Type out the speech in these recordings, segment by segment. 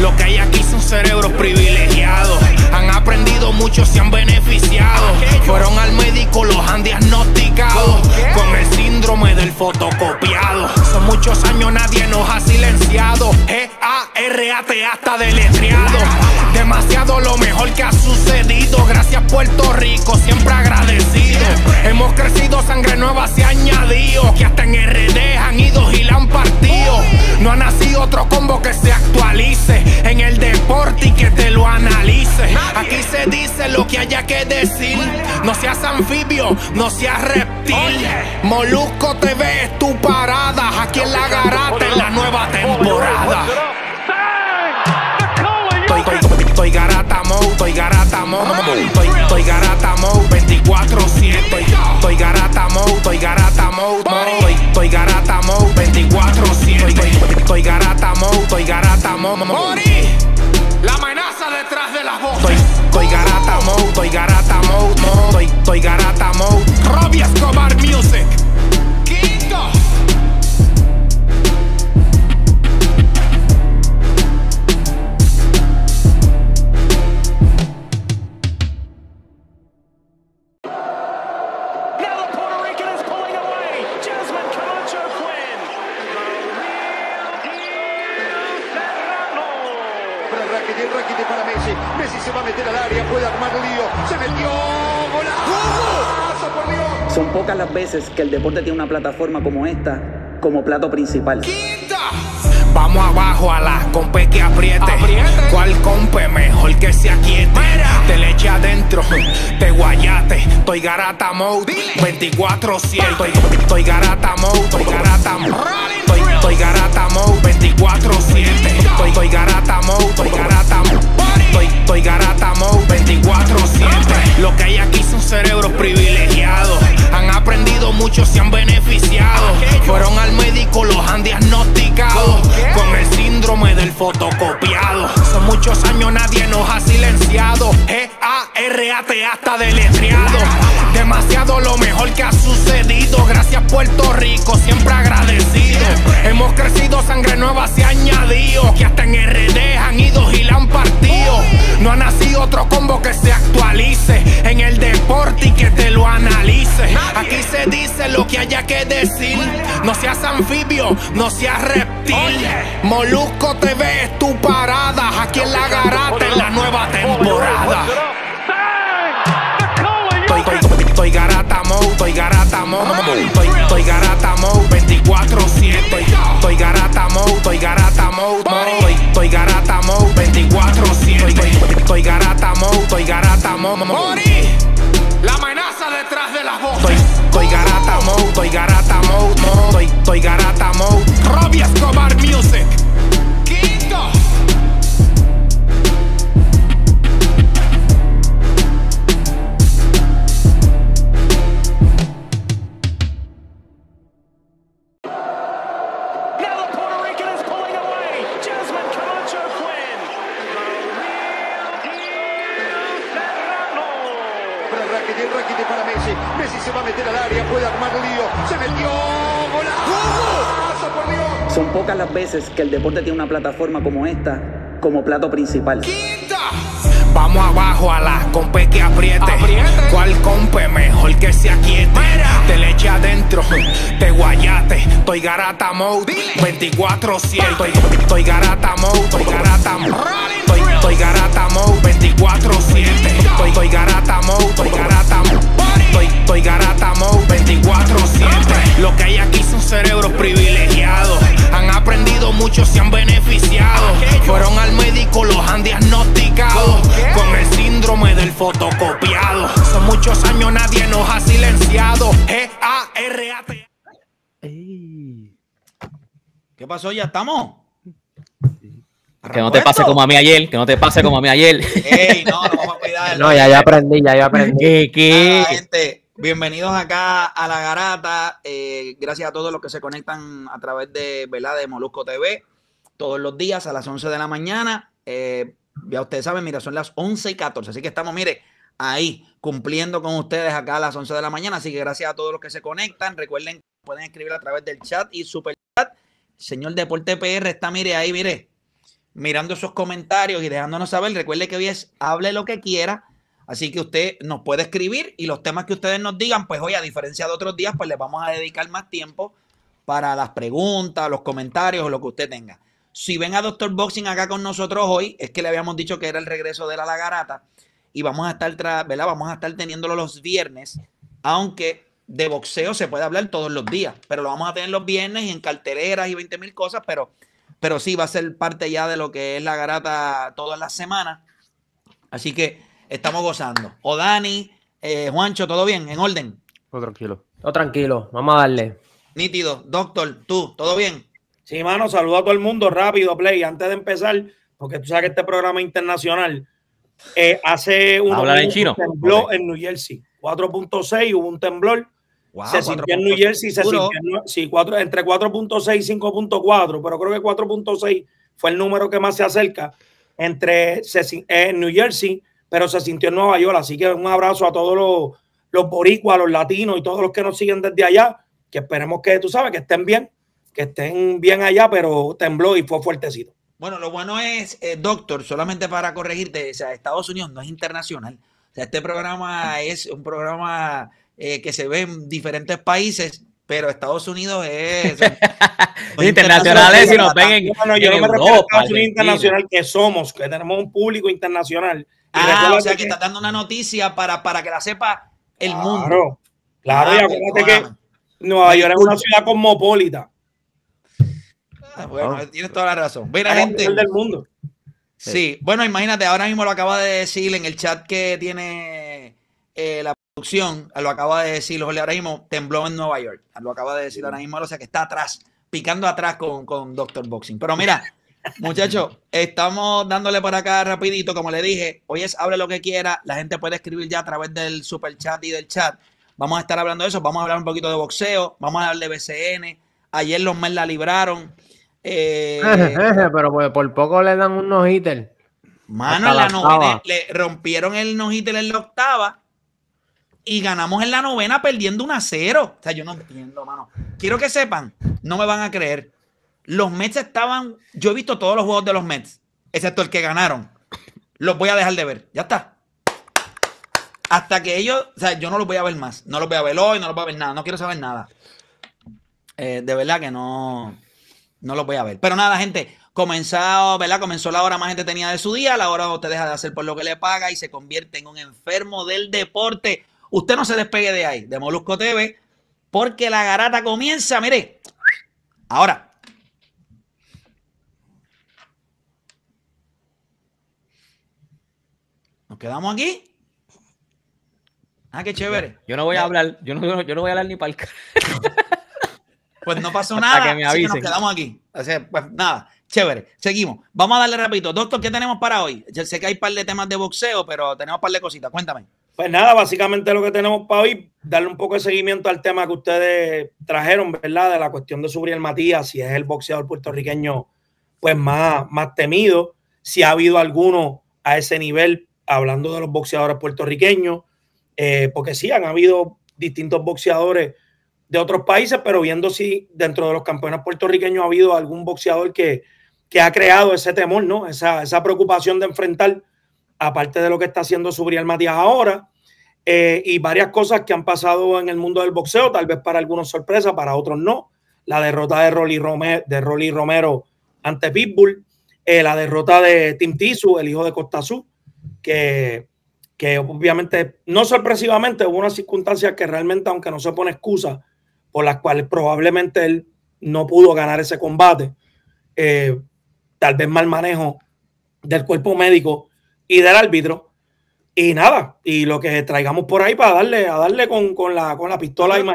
Lo que hay aquí son cerebros privilegiados. Han aprendido mucho, se han beneficiado. Fueron al médico, los han diagnosticado con el síndrome del fotocopiado. Son muchos años, nadie nos ha silenciado. G-A-R-A-T hasta deletreado. Demasiado lo mejor que ha sucedido. Gracias, Puerto Rico, siempre agradecido. Hemos crecido, sangre nueva se ha añadido. Que hasta en RD han partido. No ha nacido otro combo que se actualice en el deporte y que te lo analice. Aquí se dice lo que haya que decir. No seas anfibio, no seas reptil. Molusco te ves tu parada aquí en la garata en la nueva temporada. Estoy garata mode, estoy garata mode, estoy garata mode 24/7. Estoy garata mode, estoy garata mode. Estoy garata mode 24-7. Soy garata mode, estoy garata mode. Mori, la amenaza detrás de las voces. Toy garata mode, estoy garata mode, estoy, garata mode. Robbie Escobar Music. Son pocas las veces que el deporte tiene una plataforma como esta como plato principal. Vamos abajo a la compes que apriete. apriete. ¿Cuál compe mejor que se aquiete? Te le adentro, te guayate. Estoy garata mode, 24-7. Estoy, garata mode, estoy garata mode. Estoy, estoy garata mode, 24-7. Estoy, garata mode, estoy garata mode. Estoy, estoy garata mode, 24-7. Lo que hay aquí son cerebros privilegiados aprendido, muchos se han beneficiado. Fueron al médico, los han diagnosticado con el síndrome del fotocopiado. Hace muchos años, nadie nos ha silenciado. RAT hasta deletreado. Demasiado lo mejor que ha sucedido. Gracias Puerto Rico, siempre agradecido. Hemos crecido, sangre nueva se ha añadido. Que hasta en RD han ido y la han partido. No ha nacido otro combo que se actualice en el deporte y que te lo analice. Aquí se dice lo que haya que decir. No seas anfibio, no seas reptil. Molusco te ves, tu parada. Aquí en la garata, en la nueva temporada. Estoy garata mode, estoy garata mode, estoy, garata 24-7. Estoy garata mode, estoy garata mode, estoy, garata 24-7. Estoy, garata mode, estoy garata La amenaza detrás de las voces. Estoy, garata mode, estoy garata mode, estoy, garata que el deporte tiene una plataforma como esta como plato principal. Vamos abajo a la compe que apriete. ¿Cuál compe mejor que se aquiete? Mira. Te le adentro, te guayate. Estoy garata mode, 24-7. Estoy, garata mode, estoy garata mode. Estoy, garata mode, 24-7. Estoy, garata mode, estoy garata Estoy, estoy garata 24 siempre. Lo que hay aquí son cerebros privilegiados. Han aprendido mucho, se han beneficiado. Fueron al médico, los han diagnosticado con el síndrome del fotocopiado. Hace muchos años, nadie nos ha silenciado. G-A-R-A-T. ¿Qué pasó? ¿Ya estamos? Que no te pase como a mí ayer, que no te pase como a mí ayer. no, a No, ya, ya aprendí, ya, ya aprendí. bienvenidos acá a La Garata. Eh, gracias a todos los que se conectan a través de, de Molusco TV todos los días a las 11 de la mañana. Eh, ya ustedes saben, mira, son las 11 y 14. Así que estamos, mire, ahí cumpliendo con ustedes acá a las 11 de la mañana. Así que gracias a todos los que se conectan. Recuerden pueden escribir a través del chat y super chat. Señor Deporte PR está, mire, ahí, mire mirando sus comentarios y dejándonos saber. Recuerde que hoy es hable lo que quiera. Así que usted nos puede escribir y los temas que ustedes nos digan, pues hoy, a diferencia de otros días, pues les vamos a dedicar más tiempo para las preguntas, los comentarios o lo que usted tenga. Si ven a Doctor Boxing acá con nosotros hoy, es que le habíamos dicho que era el regreso de la lagarata y vamos a estar, ¿verdad? Vamos a estar teniéndolo los viernes, aunque de boxeo se puede hablar todos los días, pero lo vamos a tener los viernes y en cartereras y 20 mil cosas, pero pero sí va a ser parte ya de lo que es la garata todas las semanas. Así que estamos gozando. O Dani, eh, Juancho, ¿todo bien? ¿En orden? Todo tranquilo. Todo tranquilo, vamos a darle. Nítido, doctor, tú, ¿todo bien? Sí, hermano. saludo a todo el mundo rápido, Play. Antes de empezar, porque tú sabes que este programa internacional, eh, hace un en en New Jersey. 4.6, hubo un temblor se sintió en New Jersey, se sintió en, entre 4.6 y 5.4, pero creo que 4.6 fue el número que más se acerca entre en eh, New Jersey, pero se sintió en Nueva York. Así que un abrazo a todos los, los boricuas, los latinos y todos los que nos siguen desde allá, que esperemos que, tú sabes, que estén bien, que estén bien allá, pero tembló y fue fuertecito. Bueno, lo bueno es, eh, doctor, solamente para corregirte, Estados Unidos no es internacional. este programa es un programa eh, que se ve en diferentes países, pero Estados Unidos es... internacionales, eh, si nos ven en, no, yo no me Estados Unidos internacional que somos, que tenemos un público internacional. Ah, o sea que, está dando una noticia para, para que la sepa el mundo. Claro, claro y ah, acuérdate que Nueva York es una ciudad cosmopolita. Ah, bueno, ah. tienes toda la razón. Mira, gente. El del mundo. Sí. bueno, imagínate, ahora mismo lo acaba de decir en el chat que tiene eh, la a lo acaba de decir Jorge ahora mismo, tembló en Nueva York. Lo acaba de decir ahora mismo, o sea que está atrás, picando atrás con, con Doctor Boxing. Pero mira, muchachos, estamos dándole para acá rapidito, como le dije, hoy es hable lo que quiera, la gente puede escribir ya a través del super chat y del chat. Vamos a estar hablando de eso, vamos a hablar un poquito de boxeo, vamos a hablar de BCN. Ayer los Mets la libraron. Eh, pero por, por, poco le dan unos no Mano, la novena, le rompieron el no-hitter en la octava y ganamos en la novena perdiendo un a 0. O sea, yo no entiendo, mano. Quiero que sepan, no me van a creer. Los Mets estaban. Yo he visto todos los juegos de los Mets, excepto el que ganaron. Los voy a dejar de ver. Ya está. Hasta que ellos. O sea, yo no los voy a ver más. No los voy a ver hoy, no los voy a ver nada. No quiero saber nada. Eh, de verdad que no. No los voy a ver. Pero nada, gente comenzado, ¿verdad? Comenzó la hora más gente tenía de su día, la hora usted deja de hacer por lo que le paga y se convierte en un enfermo del deporte. Usted no se despegue de ahí, de Molusco TV, porque la garata comienza, mire, ahora. Nos quedamos aquí. Ah, qué chévere. Yo, no voy a hablar, yo no, voy a hablar ni para el Pues no pasó nada. nos quedamos aquí. pues nada, chévere. Seguimos. Vamos a darle rapidito. Doctor, ¿qué tenemos para hoy? Yo sé que hay un par de temas de boxeo, pero tenemos un par de cositas. Cuéntame. Pues nada, básicamente lo que tenemos para hoy, darle un poco de seguimiento al tema que ustedes trajeron, ¿verdad? De la cuestión de Subriel Matías, si es el boxeador puertorriqueño pues más, más temido, si ha habido alguno a ese nivel, hablando de los boxeadores puertorriqueños, eh, porque sí, han habido distintos boxeadores de otros países, pero viendo si dentro de los campeones puertorriqueños ha habido algún boxeador que, que ha creado ese temor, ¿no? Esa, esa preocupación de enfrentar aparte de lo que está haciendo Subriel Matías ahora, eh, y varias cosas que han pasado en el mundo del boxeo, tal vez para algunos sorpresa, para otros no. La derrota de Rolly Romero, ante Pitbull, eh, la derrota de Tim Tisu, el hijo de Costa que, que obviamente, no sorpresivamente, hubo unas circunstancias que realmente, aunque no se pone excusa, por las cuales probablemente él no pudo ganar ese combate, eh, tal vez mal manejo del cuerpo médico y del árbitro. Y nada, y lo que traigamos por ahí para darle, a darle con, la, con la pistola nosotros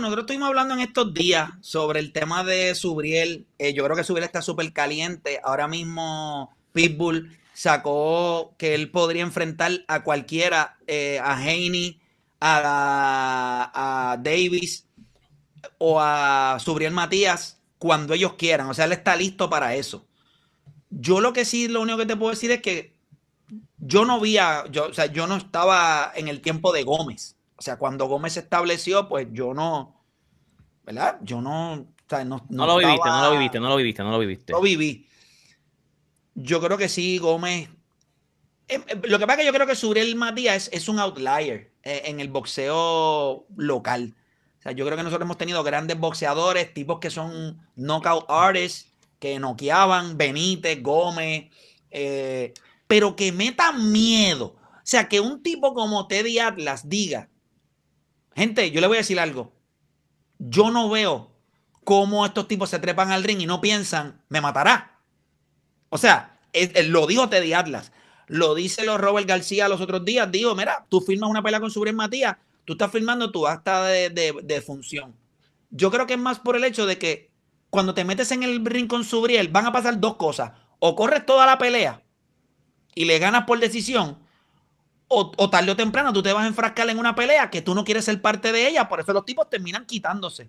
nosotros estuvimos hablando en estos días sobre el tema de Subriel. Eh, yo creo que Subriel está súper caliente. Ahora mismo Pitbull sacó que él podría enfrentar a cualquiera, eh, a Haney, a, a, Davis o a Subriel Matías, cuando ellos quieran. O sea, él está listo para eso. Yo lo que sí, lo único que te puedo decir es que yo no vi yo, o sea, yo no estaba en el tiempo de Gómez. O sea, cuando Gómez se estableció, pues yo no, ¿verdad? Yo no, no, lo viviste, no lo viviste, no lo viviste, no lo viviste. Lo viví. Yo creo que sí, Gómez. Eh, eh, lo que pasa es que yo creo que Surel Matías es, un outlier eh, en el boxeo local. O sea, yo creo que nosotros hemos tenido grandes boxeadores, tipos que son knockout artists, que noqueaban, Benítez, Gómez, pero que meta miedo. O sea, que un tipo como Teddy Atlas diga, gente, yo le voy a decir algo. Yo no veo cómo estos tipos se trepan al ring y no piensan, me matará. O sea, lo dijo Teddy Atlas. Lo dice los Robert García los otros días. Digo, mira, tú firmas una pelea con Subriel Matías, tú estás firmando tu acta de, de, función. Yo creo que es más por el hecho de que cuando te metes en el ring con Subriel van a pasar dos cosas. O corres toda la pelea y le ganas por decisión, o, tarde o temprano tú te vas a enfrascar en una pelea que tú no quieres ser parte de ella, por eso los tipos terminan quitándose.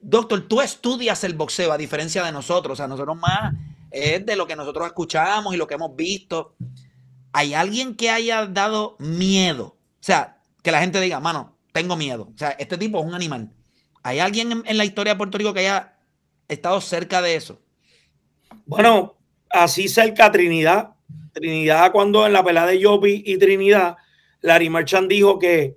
Doctor, tú estudias el boxeo a diferencia de nosotros, o sea, nosotros más es de lo que nosotros escuchamos y lo que hemos visto. ¿Hay alguien que haya dado miedo? O sea, que la gente diga, mano, tengo miedo. O sea, este tipo es un animal. ¿Hay alguien en, en la historia de Puerto Rico que haya estado cerca de eso? Bueno, así cerca Trinidad, Trinidad, cuando en la pelea de Yopi y Trinidad, Larry Marchand dijo que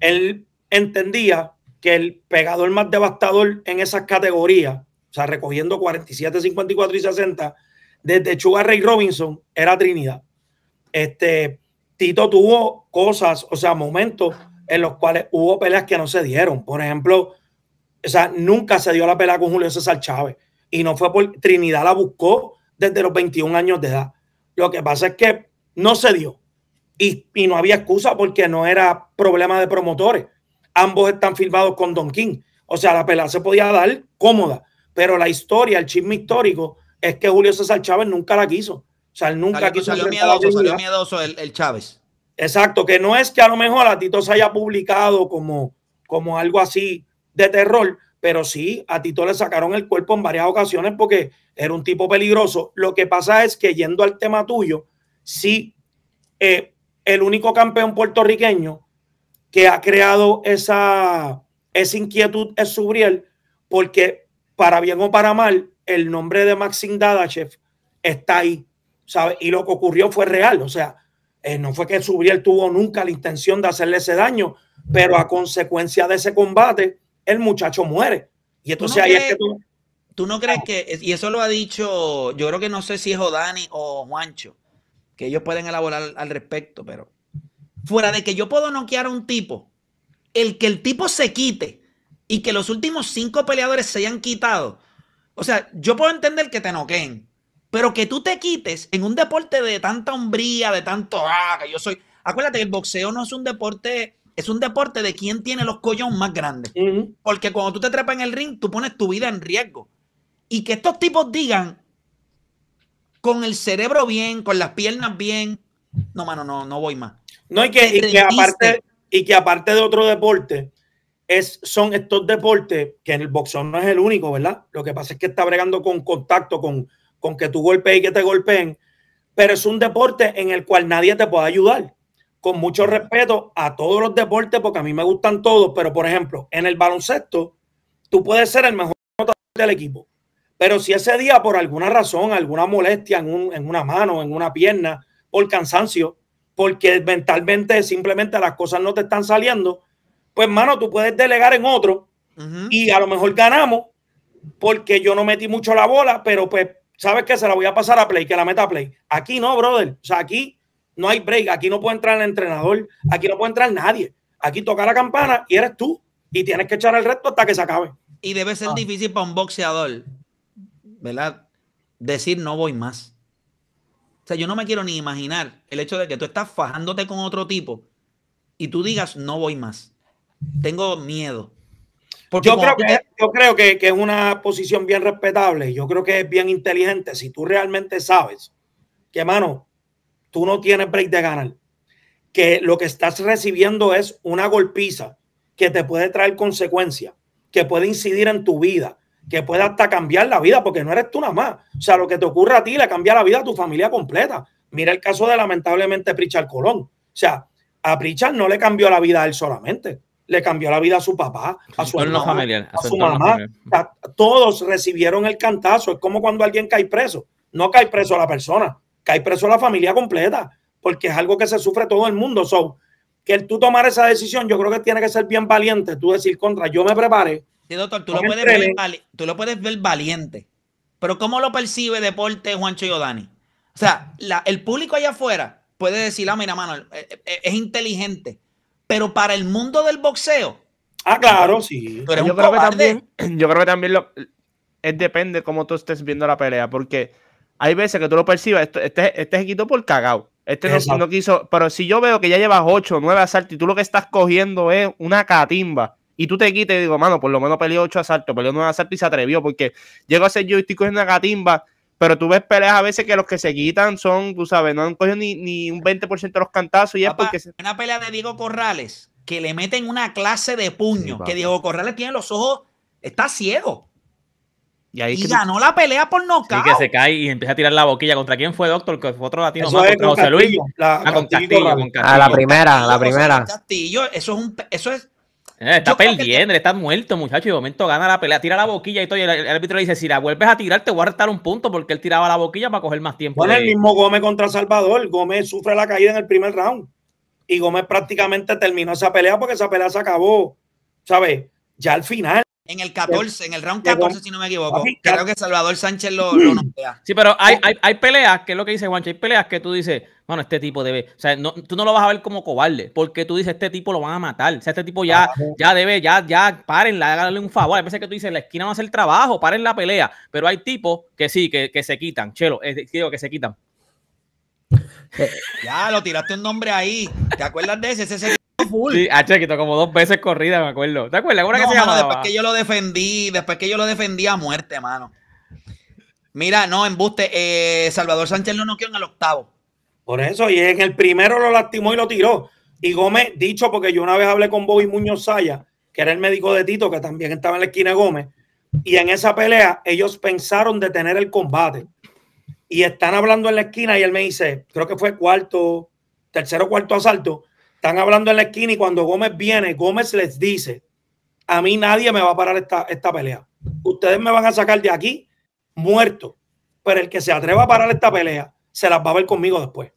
él entendía que el pegador más devastador en esas categorías, o sea, recogiendo 47, 54 y 60, desde Sugar Ray Robinson, era Trinidad. Este, Tito tuvo cosas, o sea, momentos en los cuales hubo peleas que no se dieron. Por ejemplo, o sea, nunca se dio la pelea con Julio César Chávez. Y no fue por Trinidad la buscó desde los 21 años de edad. Lo que pasa es que no se dio y, no había excusa porque no era problema de promotores. Ambos están firmados con Don King. O sea, la pelea se podía dar cómoda, pero la historia, el chisme histórico, es que Julio César Chávez nunca la quiso. O sea, él nunca quiso. Salió miedoso, salió miedoso el, el, Chávez. Exacto, que no es que a lo mejor a Tito se haya publicado como, como algo así de terror, pero sí, a Tito le sacaron el cuerpo en varias ocasiones porque era un tipo peligroso. Lo que pasa es que yendo al tema tuyo, sí, eh, el único campeón puertorriqueño que ha creado esa, esa inquietud es Subriel, porque para bien o para mal, el nombre de Maxim Dadachev está ahí, Y lo que ocurrió fue real, o sea, eh, no fue que Subriel tuvo nunca la intención de hacerle ese daño, pero a consecuencia de ese combate, el muchacho muere. Y entonces es que tú... no crees que, y eso lo ha dicho, yo creo que no sé si es Odani o Juancho, que ellos pueden elaborar al respecto, pero fuera de que yo puedo noquear a un tipo, el que el tipo se quite y que los últimos cinco peleadores se hayan quitado. O sea, yo puedo entender que te noqueen, pero que tú te quites en un deporte de tanta hombría, de tanto, ah, yo soy. Acuérdate que el boxeo no es un deporte es un deporte de quién tiene los collones más grandes. Porque cuando tú te trepas en el ring, tú pones tu vida en riesgo. Y que estos tipos digan, con el cerebro bien, con las piernas bien, no, mano, no, no voy más. No, y que, aparte, y que aparte de otro deporte, es, son estos deportes que en el boxeo no es el único, ¿verdad? Lo que pasa es que está bregando con contacto, con, con que tú golpees y que te golpeen, pero es un deporte en el cual nadie te puede ayudar con mucho respeto a todos los deportes, porque a mí me gustan todos, pero por ejemplo, en el baloncesto, tú puedes ser el mejor del equipo, pero si ese día por alguna razón, alguna molestia en, una mano, en una pierna, por cansancio, porque mentalmente simplemente las cosas no te están saliendo, pues mano, tú puedes delegar en otro y a lo mejor ganamos porque yo no metí mucho la bola, pero pues sabes que se la voy a pasar a Play, que la meta a Play. Aquí no, brother. O sea, aquí no hay break. Aquí no puede entrar el entrenador. Aquí no puede entrar nadie. Aquí toca la campana y eres tú. Y tienes que echar el resto hasta que se acabe. Y debe ser ah. difícil para un boxeador, ¿verdad? Decir no voy más. O sea, yo no me quiero ni imaginar el hecho de que tú estás fajándote con otro tipo y tú digas no voy más. Tengo miedo. yo creo, que, es una posición bien respetable. Yo creo que es bien inteligente. Si tú realmente sabes que, mano, tú no tienes break de ganar, que lo que estás recibiendo es una golpiza que te puede traer consecuencias, que puede incidir en tu vida, que puede hasta cambiar la vida, porque no eres tú nada más. O sea, lo que te ocurre a ti le cambia la vida a tu familia completa. Mira el caso de lamentablemente Pritchard Colón. O sea, a Pritchard no le cambió la vida a él solamente, le cambió la vida a su papá, a su a, su, mamá. todos recibieron el cantazo. Es como cuando alguien cae preso. No cae preso la persona, hay preso la familia completa, porque es algo que se sufre todo el mundo. So, que tú tomar esa decisión, yo creo que tiene que ser bien valiente. Tú decir contra, yo me preparé. Sí, doctor, tú, lo puedes, ver, valiente. Pero ¿cómo lo percibe deporte Juancho Yodani? O sea, el público allá afuera puede decir, ah, mira, mano, eh, eh, eh, es, inteligente. Pero para el mundo del boxeo. Ah, claro, sí. yo, creo que también, yo creo que también lo, es depende cómo tú estés viendo la pelea, porque hay veces que tú lo percibes, este, este, por cagao. Este no, no, quiso, pero si yo veo que ya llevas 8 o 9 asaltos y tú lo que estás cogiendo es una catimba y tú te quites digo, mano, por lo menos peleó 8 asaltos, peleó 9 asaltos y se atrevió porque llego a ser yo y estoy cogiendo una catimba, pero tú ves peleas a veces que los que se quitan son, tú sabes, no han cogido ni, un 20% de los cantazos y es porque... Una pelea de Diego Corrales que le meten una clase de puño, que Diego Corrales tiene los ojos, está ciego. Y, ganó la pelea por nocaut. Y que se cae y empieza a tirar la boquilla. ¿Contra quién fue, Doctor? Que fue otro latino José Luis. La, ah, la primera, la primera. eso es Eso es... Eh, está perdiendo, está muerto, muchacho. Y de momento gana la pelea, tira la boquilla y el, árbitro le dice: Si la vuelves a tirar, te voy a restar un punto porque él tiraba la boquilla para coger más tiempo. con el mismo Gómez contra Salvador. Gómez sufre la caída en el primer round. Y Gómez prácticamente terminó esa pelea porque esa pelea se acabó, ¿sabes? Ya al final. En el 14, en el round 14, si no me equivoco. Creo que Salvador Sánchez lo, lo Sí, pero hay, peleas, que es lo que dice Juancho, hay peleas que tú dices, bueno, este tipo debe, o sea, tú no lo vas a ver como cobarde, porque tú dices, este tipo lo van a matar, o sea, este tipo ya, ya debe, ya, ya, párenla, háganle un favor. A veces que tú dices, la esquina va a hacer trabajo, paren la pelea, pero hay tipos que sí, que, se quitan, chelo, digo, que se quitan. Ya, lo tiraste un nombre ahí. ¿Te acuerdas de ese? Ese full. Sí, como dos veces corrida, me acuerdo. ¿Te acuerdas? que después que yo lo defendí, después que yo lo defendí a muerte, mano. Mira, no, embuste. Eh, Salvador Sánchez lo noqueó en el octavo. Por eso, y en el primero lo lastimó y lo tiró. Y Gómez, dicho porque yo una vez hablé con Bobby Muñoz Saya, que era el médico de Tito, que también estaba en la esquina de Gómez, y en esa pelea ellos pensaron detener el combate. Y están hablando en la esquina y él me dice, creo que fue cuarto, tercero cuarto asalto, están hablando en la esquina y cuando Gómez viene, Gómez les dice, a mí nadie me va a parar esta, esta pelea. Ustedes me van a sacar de aquí muerto. Pero el que se atreva a parar esta pelea, se las va a ver conmigo después.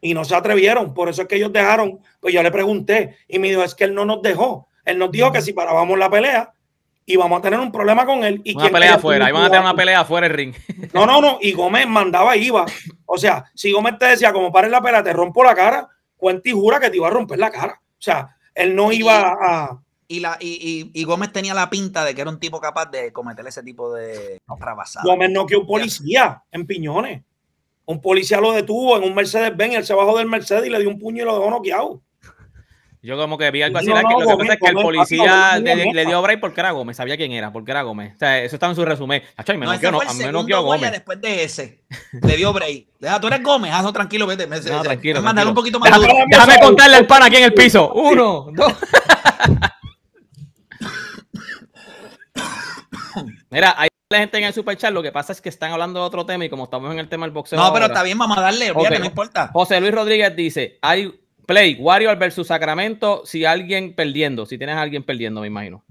Y no se atrevieron. Por eso es que ellos dejaron, pues yo le pregunté y me dijo, es que él no nos dejó. Él nos dijo que si parábamos la pelea, íbamos a tener un problema con él. Y una pelea afuera, ahí a tener una pelea afuera el ring. No, no, no, y Gómez mandaba, iba. O sea, si Gómez te decía, como pares la pelea, te rompo la cara, cuenta y jura que te iba a romper la cara. O sea, él no iba a. Y, la, y, y, y Gómez tenía la pinta de que era un tipo capaz de cometer ese tipo de trabasado. Gómez no que un policía en piñones. Un policía lo detuvo en un Mercedes Benz, él se bajó del Mercedes y le dio un puño y lo dejó noqueado. Yo como que vi algo así. No, lo que pasa es que el policía le, dio dio Bray porque era Gómez. Sabía quién era, porque era Gómez. O sea, eso estaba en su resumen. y me no, no, Gómez. Después de ese, le dio Bray. Deja, tú eres Gómez, hazlo tranquilo, tranquilo, un poquito más déjame, déjame contarle al pan aquí en el piso. Uno, dos. Mira, hay la gente en el super chat, lo que pasa es que están hablando de otro tema y como estamos en el tema del boxeo. No, pero está bien, vamos a darle, no importa. José Luis Rodríguez dice, hay Play, Warriors versus Sacramento, si alguien perdiendo, si tienes alguien perdiendo, me imagino.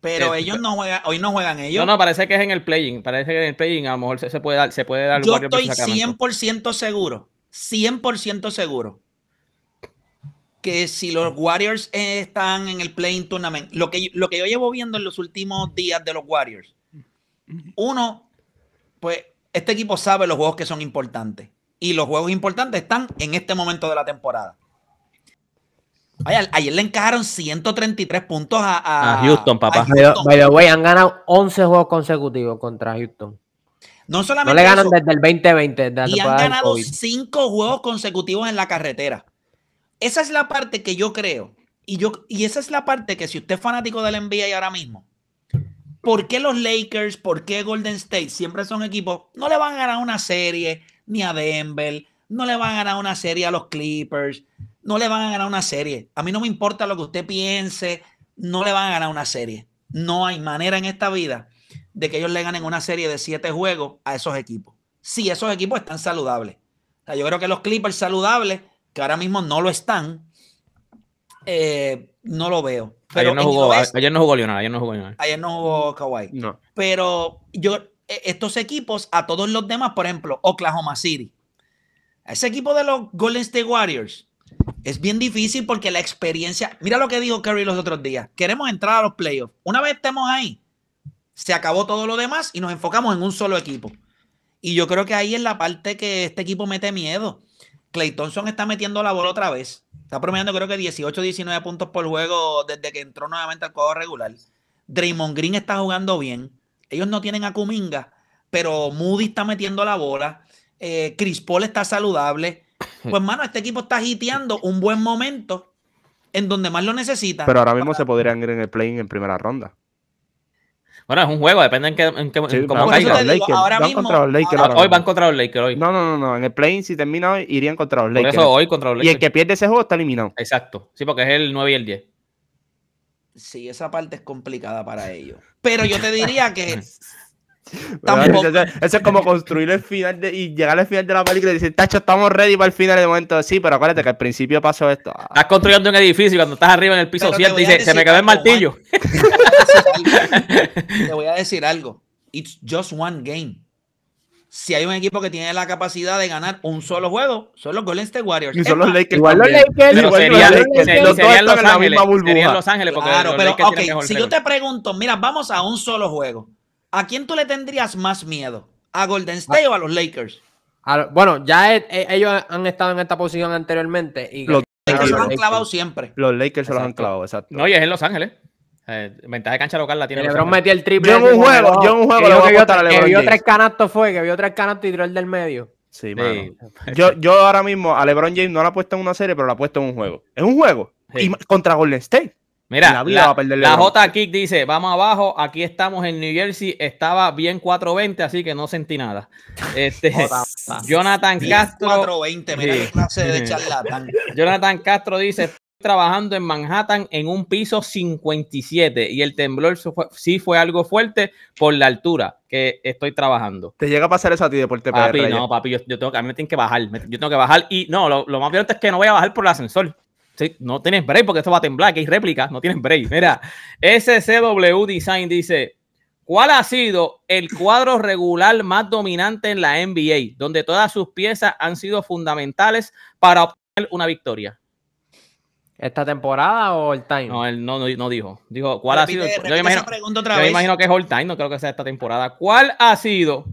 Pero eh, ellos eh, no juegan, hoy no juegan ellos. No, no, parece que es en el playing, parece que en el playing a lo mejor se, puede dar, se puede dar. Yo estoy 100% seguro, 100% seguro que si los Warriors eh, están en el playing tournament, lo que, lo que yo llevo viendo en los últimos días de los Warriors, uno, pues este equipo sabe los juegos que son importantes y los juegos importantes están en este momento de la temporada. Ayer, le encajaron 133 puntos a, Houston, papá. By, the way, han ganado 11 juegos consecutivos contra Houston. No, solamente no le ganan desde el 2020. Desde y han ganado 5 juegos consecutivos en la carretera. Esa es la parte que yo creo. Y, yo, y esa es la parte que si usted es fanático del NBA y ahora mismo, ¿por qué los Lakers, por qué Golden State siempre son equipos? No le van a ganar una serie, ni a Denver, no le van a ganar una serie a los Clippers, no le van a ganar una serie. A mí no me importa lo que usted piense, no le van a ganar una serie. No hay manera en esta vida de que ellos le ganen una serie de siete juegos a esos equipos. Si esos equipos están saludables. yo creo que los Clippers saludables, que ahora mismo no lo están, eh, no lo veo. ayer, no jugó, ayer ayer no jugó Ayer no jugó Kawhi. Pero yo, e, estos equipos a todos los demás, por ejemplo, Oklahoma City. Ese equipo de los Golden State Warriors es bien difícil porque la experiencia. Mira lo que dijo Curry los otros días. Queremos entrar a los playoffs. Una vez estemos ahí, se acabó todo lo demás y nos enfocamos en un solo equipo. Y yo creo que ahí es la parte que este equipo mete miedo. Clay Thompson está metiendo la bola otra vez. Está promediando creo que 18, 19 puntos por juego desde que entró nuevamente al juego regular. Draymond Green está jugando bien. Ellos no tienen a Kuminga, pero Moody está metiendo la bola. Eh, Chris Paul está saludable. Pues, mano, este equipo está hiteando un buen momento en donde más lo necesita. Pero ahora mismo se podrían ir en el play en primera ronda. Bueno, es un juego, depende en, qué, en, hoy van contra los Lakers. No, no, no, En el play, si termina hoy, irían contra los Lakers. hoy contra los Lakers. Y el que pierde ese juego está eliminado. Exacto. Sí, porque es el 9 y el 10. Sí, esa parte es complicada para ellos. Pero yo te diría que. tampoco... Eso, es como construir el final y llegar al final de la película y decir, Tacho, estamos ready para el final de momento. Sí, pero acuérdate que al principio pasó esto. Ah. Estás construyendo un edificio cuando estás arriba en el piso 7 dice: se me quedó el martillo. Te voy a decir algo. It's just one game si hay un equipo que tiene la capacidad de ganar un solo juego, son los Golden State Warriors. Y son los Lakers. Igual los Lakers. los Ángeles. claro, pero okay, si yo te pregunto, mira, vamos a un solo juego. ¿A quién tú le tendrías más miedo? ¿A Golden State o a los Lakers? bueno, ya e, e, ellos han estado en esta posición anteriormente. Y los Lakers se los han clavado siempre. Los Lakers se los han clavado, exacto. No, y es en Los Ángeles. Eh, ventaja de cancha local la tiene. LeBron metió el triple. Yo en un juego, yo en un juego le voy a a LeBron. Que vio tres canastos fue, que vio tres canastos y tiró el del medio. Sí, mano. Yo, yo ahora mismo a LeBron James no la he puesto en una serie, pero la he puesto en un juego. Es un juego. Y contra Golden State. Mira, la, J. Kick dice, vamos abajo, aquí estamos en New Jersey, estaba bien 420, así que no sentí nada. Este, Jonathan Castro... 420, mira clase de Jonathan Castro dice, trabajando en Manhattan en un piso 57 y el temblor sí fue algo fuerte por la altura que estoy trabajando. ¿Te llega a pasar eso a ti, Deporte Papi, no, papi, yo, tengo que, a mí que bajar, yo tengo que bajar y no, lo, más violento es que no voy a bajar por el ascensor. Sí, no tienes break porque esto va a temblar, que hay réplicas, no tienes break. Mira, SCW Design dice, ¿cuál ha sido el cuadro regular más dominante en la NBA, donde todas sus piezas han sido fundamentales para obtener una victoria? ¿Esta temporada o all time? No, él no, no, dijo. Dijo, ¿cuál ha sido? Yo, imagino, que es all time, no creo que sea esta temporada. ¿Cuál ha sido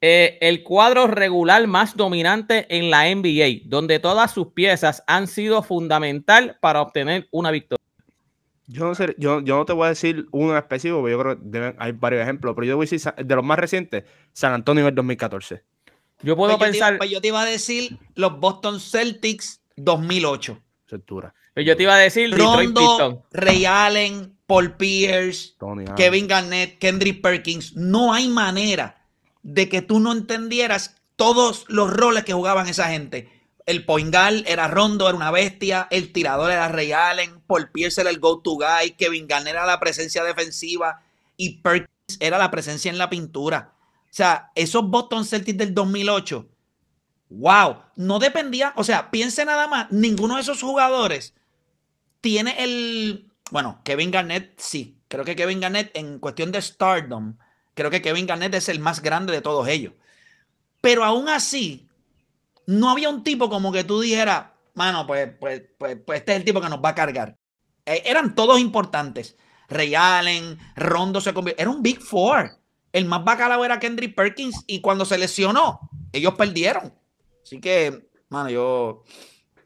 eh, el cuadro regular más dominante en la NBA, donde todas sus piezas han sido fundamental para obtener una victoria? Yo no, sé, yo, no te voy a decir uno específico, porque yo creo que hay varios ejemplos, pero yo voy a decir de los más recientes, San Antonio en el 2014. Yo puedo pues pensar. Pues yo te, iba a decir los Boston Celtics 2008. ¡Sectura! Pues yo te iba a decir Rondo, Ray Allen, Paul Pierce, Kevin Garnett, Kendrick Perkins. No hay manera de que tú no entendieras todos los roles que jugaban esa gente. El Poingal era Rondo, era una bestia. El tirador era Ray Allen. Paul Pierce era el go-to guy. Kevin Garnett era la presencia defensiva. Y Perkins era la presencia en la pintura. O sea, esos Boston Celtics del 2008, wow, no dependía, o sea, piense nada más, ninguno de esos jugadores tiene el. Bueno, Kevin Garnett sí. Creo que Kevin Garnett, en cuestión de stardom, creo que Kevin Garnett es el más grande de todos ellos. Pero aún así, no había un tipo como que tú dijeras, mano, pues, pues, pues, pues este es el tipo que nos va a cargar. Eh, eran todos importantes. Ray Allen, Rondo se convirtió. Era un Big Four. El más bacalao era Kendrick Perkins y cuando se lesionó, ellos perdieron. Así que, mano, yo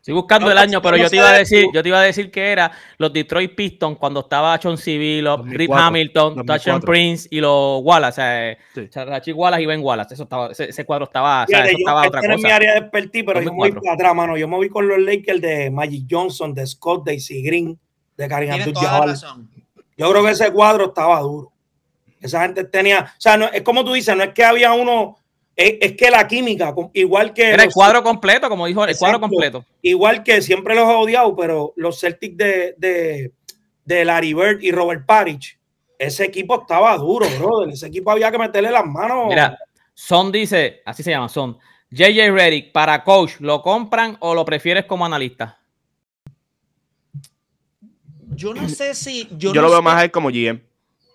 Estoy buscando el año, pero yo te iba a decir, yo te iba a decir que era los Detroit Pistons cuando estaba John Civil, Rip Hamilton, Tachan Prince y los Wallace, O Wallace y Ben Wallace. Eso estaba, ese, cuadro estaba, o sea, eso estaba este otra cosa. En mi área de expertise, pero yo me voy para atrás, mano. Yo me voy con los Lakers de Magic Johnson, de Scott, Daisy Green, de Karim abdul Yo creo que ese cuadro estaba duro. Esa gente tenía, o sea, es como tú dices, no es que había uno es, que la química, igual que. Era el cuadro completo, como dijo, el cuadro completo. Igual que siempre los he odiado, pero los Celtics de, Larry Bird y Robert Parish, ese equipo estaba duro, brother. Ese equipo había que meterle las manos. Mira, Son dice, así se llama, Son. JJ Reddick, para coach, ¿lo compran o lo prefieres como analista? Yo no sé si. Yo, lo veo más ahí como GM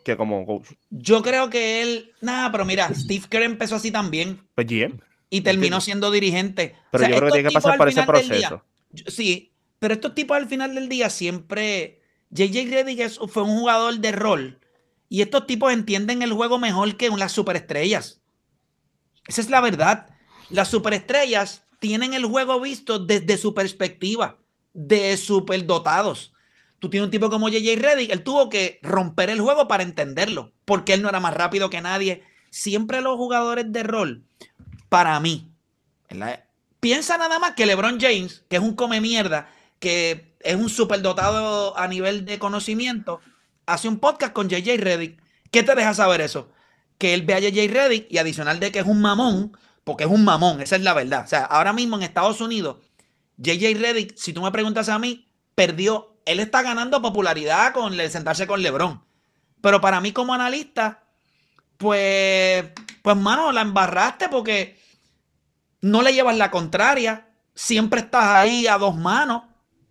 que como Yo creo que él, nada, pero mira, Steve Kerr empezó así también. Pues y terminó siendo dirigente. Pero yo creo que tiene que pasar por ese proceso. sí, pero estos tipos al final del día siempre. JJ Redick fue un jugador de rol. Y estos tipos entienden el juego mejor que las superestrellas. Esa es la verdad. Las superestrellas tienen el juego visto desde su perspectiva, de superdotados tú tienes un tipo como JJ Reddick, él tuvo que romper el juego para entenderlo, porque él no era más rápido que nadie. Siempre los jugadores de rol, para mí, piensa nada más que LeBron James, que es un come mierda, que es un superdotado a nivel de conocimiento, hace un podcast con JJ Reddick. ¿Qué te deja saber eso? Que él ve a JJ Reddick y adicional de que es un mamón, porque es un mamón, esa es la verdad. O sea, ahora mismo en Estados Unidos, JJ Reddick, si tú me preguntas a mí, perdió él está ganando popularidad con el sentarse con LeBron. Pero para mí como analista, pues, pues mano, la embarraste porque no le llevas la contraria, siempre estás ahí a dos manos.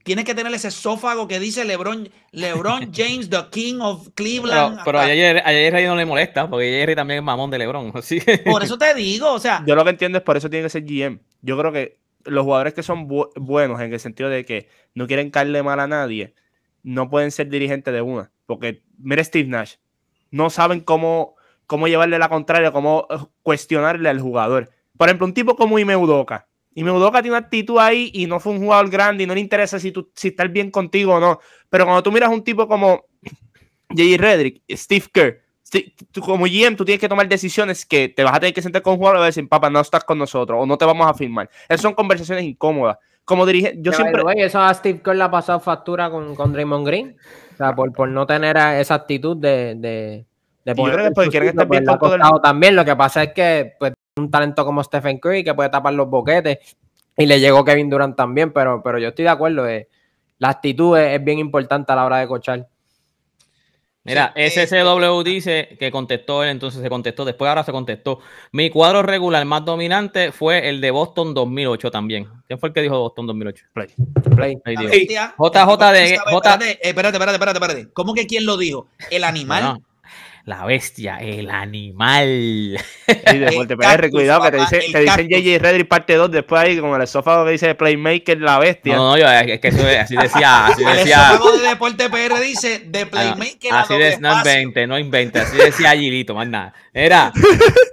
Tienes que tener ese esófago que dice LeBron, LeBron James, the King of Cleveland. Pero, ayer a, Jerry, no le molesta, porque Jerry también es mamón de LeBron. Por eso te digo, o sea. Yo lo que entiendo es por eso tiene que ser GM. Yo creo que los jugadores que son buenos en el sentido de que no quieren caerle mal a nadie, no pueden ser dirigentes de una. Porque, mire Steve Nash, no saben cómo, cómo llevarle la contraria, cómo eh, cuestionarle al jugador. Por ejemplo, un tipo como Ime Udoka. Ime Udoka tiene una actitud ahí y no fue un jugador grande y no le interesa si, tú, si estás bien contigo o no. Pero cuando tú miras un tipo como J.J. Redrick, Steve Kerr, como GM, tú tienes que tomar decisiones que te vas a tener que sentar con un jugador y decir, papá, no estás con nosotros o no te vamos a firmar. Esas son conversaciones incómodas. Como dirige, yo siempre. eso a Steve Kerr le ha pasado factura con, con Draymond Green. O sea, por, no tener esa actitud de. de, de poder yo creo que quieren estar bien pues, el También lo que pasa es que pues, un talento como Stephen Curry que puede tapar los boquetes y le llegó Kevin Durant también, pero, pero yo estoy de acuerdo. Eh, la actitud es, es bien importante a la hora de cochar. Mira, SSW eh, eh, dice que contestó él, entonces se contestó, después ahora se contestó. Mi cuadro regular más dominante fue el de Boston 2008 también. ¿Quién fue el que dijo Boston 2008? Play. Play. J.J.D. JJ Espérate, espérate, espérate, espérate. ¿Cómo que quién lo dijo? ¿El animal? la bestia, el animal. Sí, deporte PR, cuidado que te dicen, JJ Redrick parte 2, después ahí como el esófago que dice Playmaker, la bestia. No, no, yo, es que así decía, así decía. El esófago de Deporte PR dice de ah, Playmaker. Así es, no invente, no invente, así decía Gilito, más nada. Era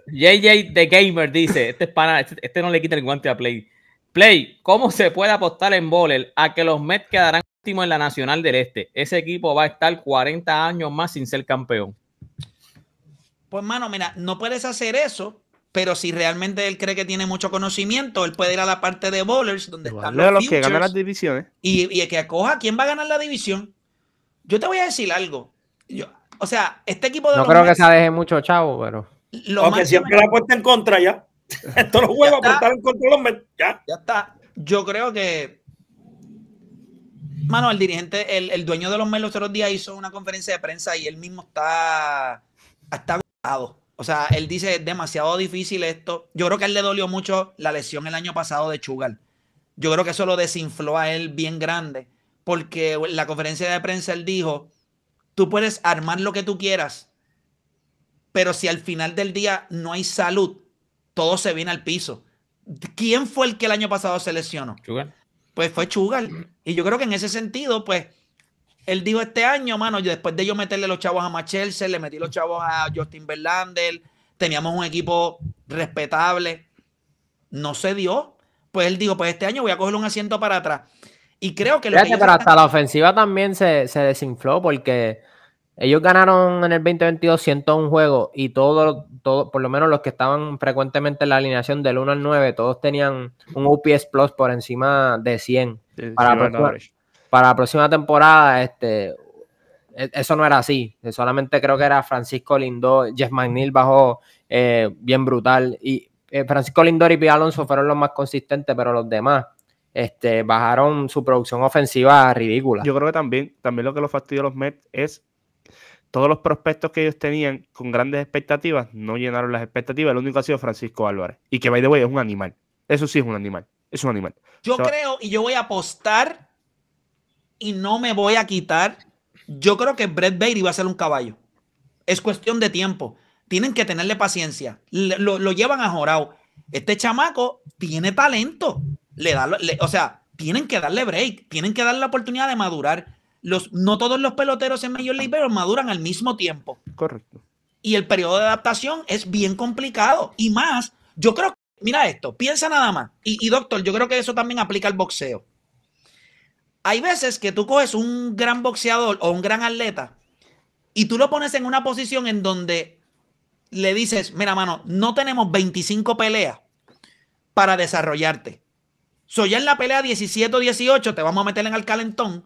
JJ The Gamer dice, este, es pana, este, este, no le quita el guante a Play. Play, ¿cómo se puede apostar en Bowler a que los Mets quedarán últimos en la Nacional del Este? Ese equipo va a estar 40 años más sin ser campeón. Pues, mano, mira, no puedes hacer eso, pero si realmente él cree que tiene mucho conocimiento, él puede ir a la parte de bowlers, donde están los, que las divisiones. Y, el que acoja quién va a ganar la división. Yo te voy a decir algo. Yo, o sea, este equipo de. No creo que se deje mucho, chavo, pero. Aunque siempre la apuesta en contra ya. Esto juego, a está en contra los ya está. Yo creo que Mano, el dirigente, el, dueño de los Melos otros días hizo una conferencia de prensa y él mismo está, está agotado. O sea, él dice, es demasiado difícil esto. Yo creo que a él le dolió mucho la lesión el año pasado de Chugal. Yo creo que eso lo desinfló a él bien grande, porque en la conferencia de prensa él dijo, tú puedes armar lo que tú quieras, pero si al final del día no hay salud, todo se viene al piso. ¿Quién fue el que el año pasado se lesionó? Chugal pues fue Chugal. Y yo creo que en ese sentido, pues, él dijo este año, mano, después de yo meterle los chavos a Machelse, le metí los chavos a Justin Verlander, teníamos un equipo respetable, no se dio. Pues él dijo, pues este año voy a coger un asiento para atrás. Y creo que... pero hasta la ofensiva también se, se desinfló porque... Ellos ganaron en el 2022 101 juegos y todos, todo, por lo menos los que estaban frecuentemente en la alineación del 1 al 9, todos tenían un UPS Plus por encima de 100. para, la próxima, para, la próxima, temporada, este, e, eso no era así. Eh, solamente creo que era Francisco Lindor, Jeff McNeil bajó eh, bien brutal. Y eh, Francisco Lindor y P. Alonso fueron los más consistentes, pero los demás este, bajaron su producción ofensiva ridícula. Yo creo que también, también lo que los fastidió los Mets es todos los prospectos que ellos tenían con grandes expectativas no llenaron las expectativas. El único ha sido Francisco Álvarez. Y que, by de way, es un animal. Eso sí es un animal. Es un animal. Yo creo, y yo voy a apostar y no me voy a quitar. Yo creo que Brett Bailey va a ser un caballo. Es cuestión de tiempo. Tienen que tenerle paciencia. Lo, llevan a Jorao. Este chamaco tiene talento. Le da, o sea, tienen que darle break. Tienen que darle la oportunidad de madurar no todos los peloteros en Major League pero maduran al mismo tiempo. Correcto. Y el periodo de adaptación es bien complicado. Y más, yo creo, mira esto, piensa nada más. Y, doctor, yo creo que eso también aplica al boxeo. Hay veces que tú coges un gran boxeador o un gran atleta y tú lo pones en una posición en donde le dices, mira, mano, no tenemos 25 peleas para desarrollarte. soy ya en la pelea 17 o 18 te vamos a meter en el calentón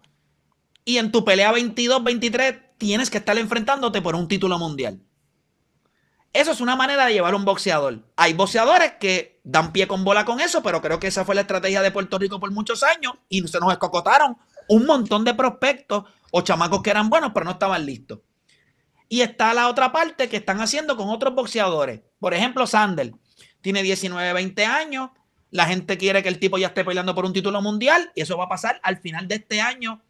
y en tu pelea 22-23 tienes que estar enfrentándote por un título mundial. Eso es una manera de llevar un boxeador. Hay boxeadores que dan pie con bola con eso, pero creo que esa fue la estrategia de Puerto Rico por muchos años y se nos escocotaron un montón de prospectos o chamacos que eran buenos, pero no estaban listos. Y está la otra parte que están haciendo con otros boxeadores. Por ejemplo, Sandel tiene 19, 20 años. La gente quiere que el tipo ya esté peleando por un título mundial y eso va a pasar al final de este año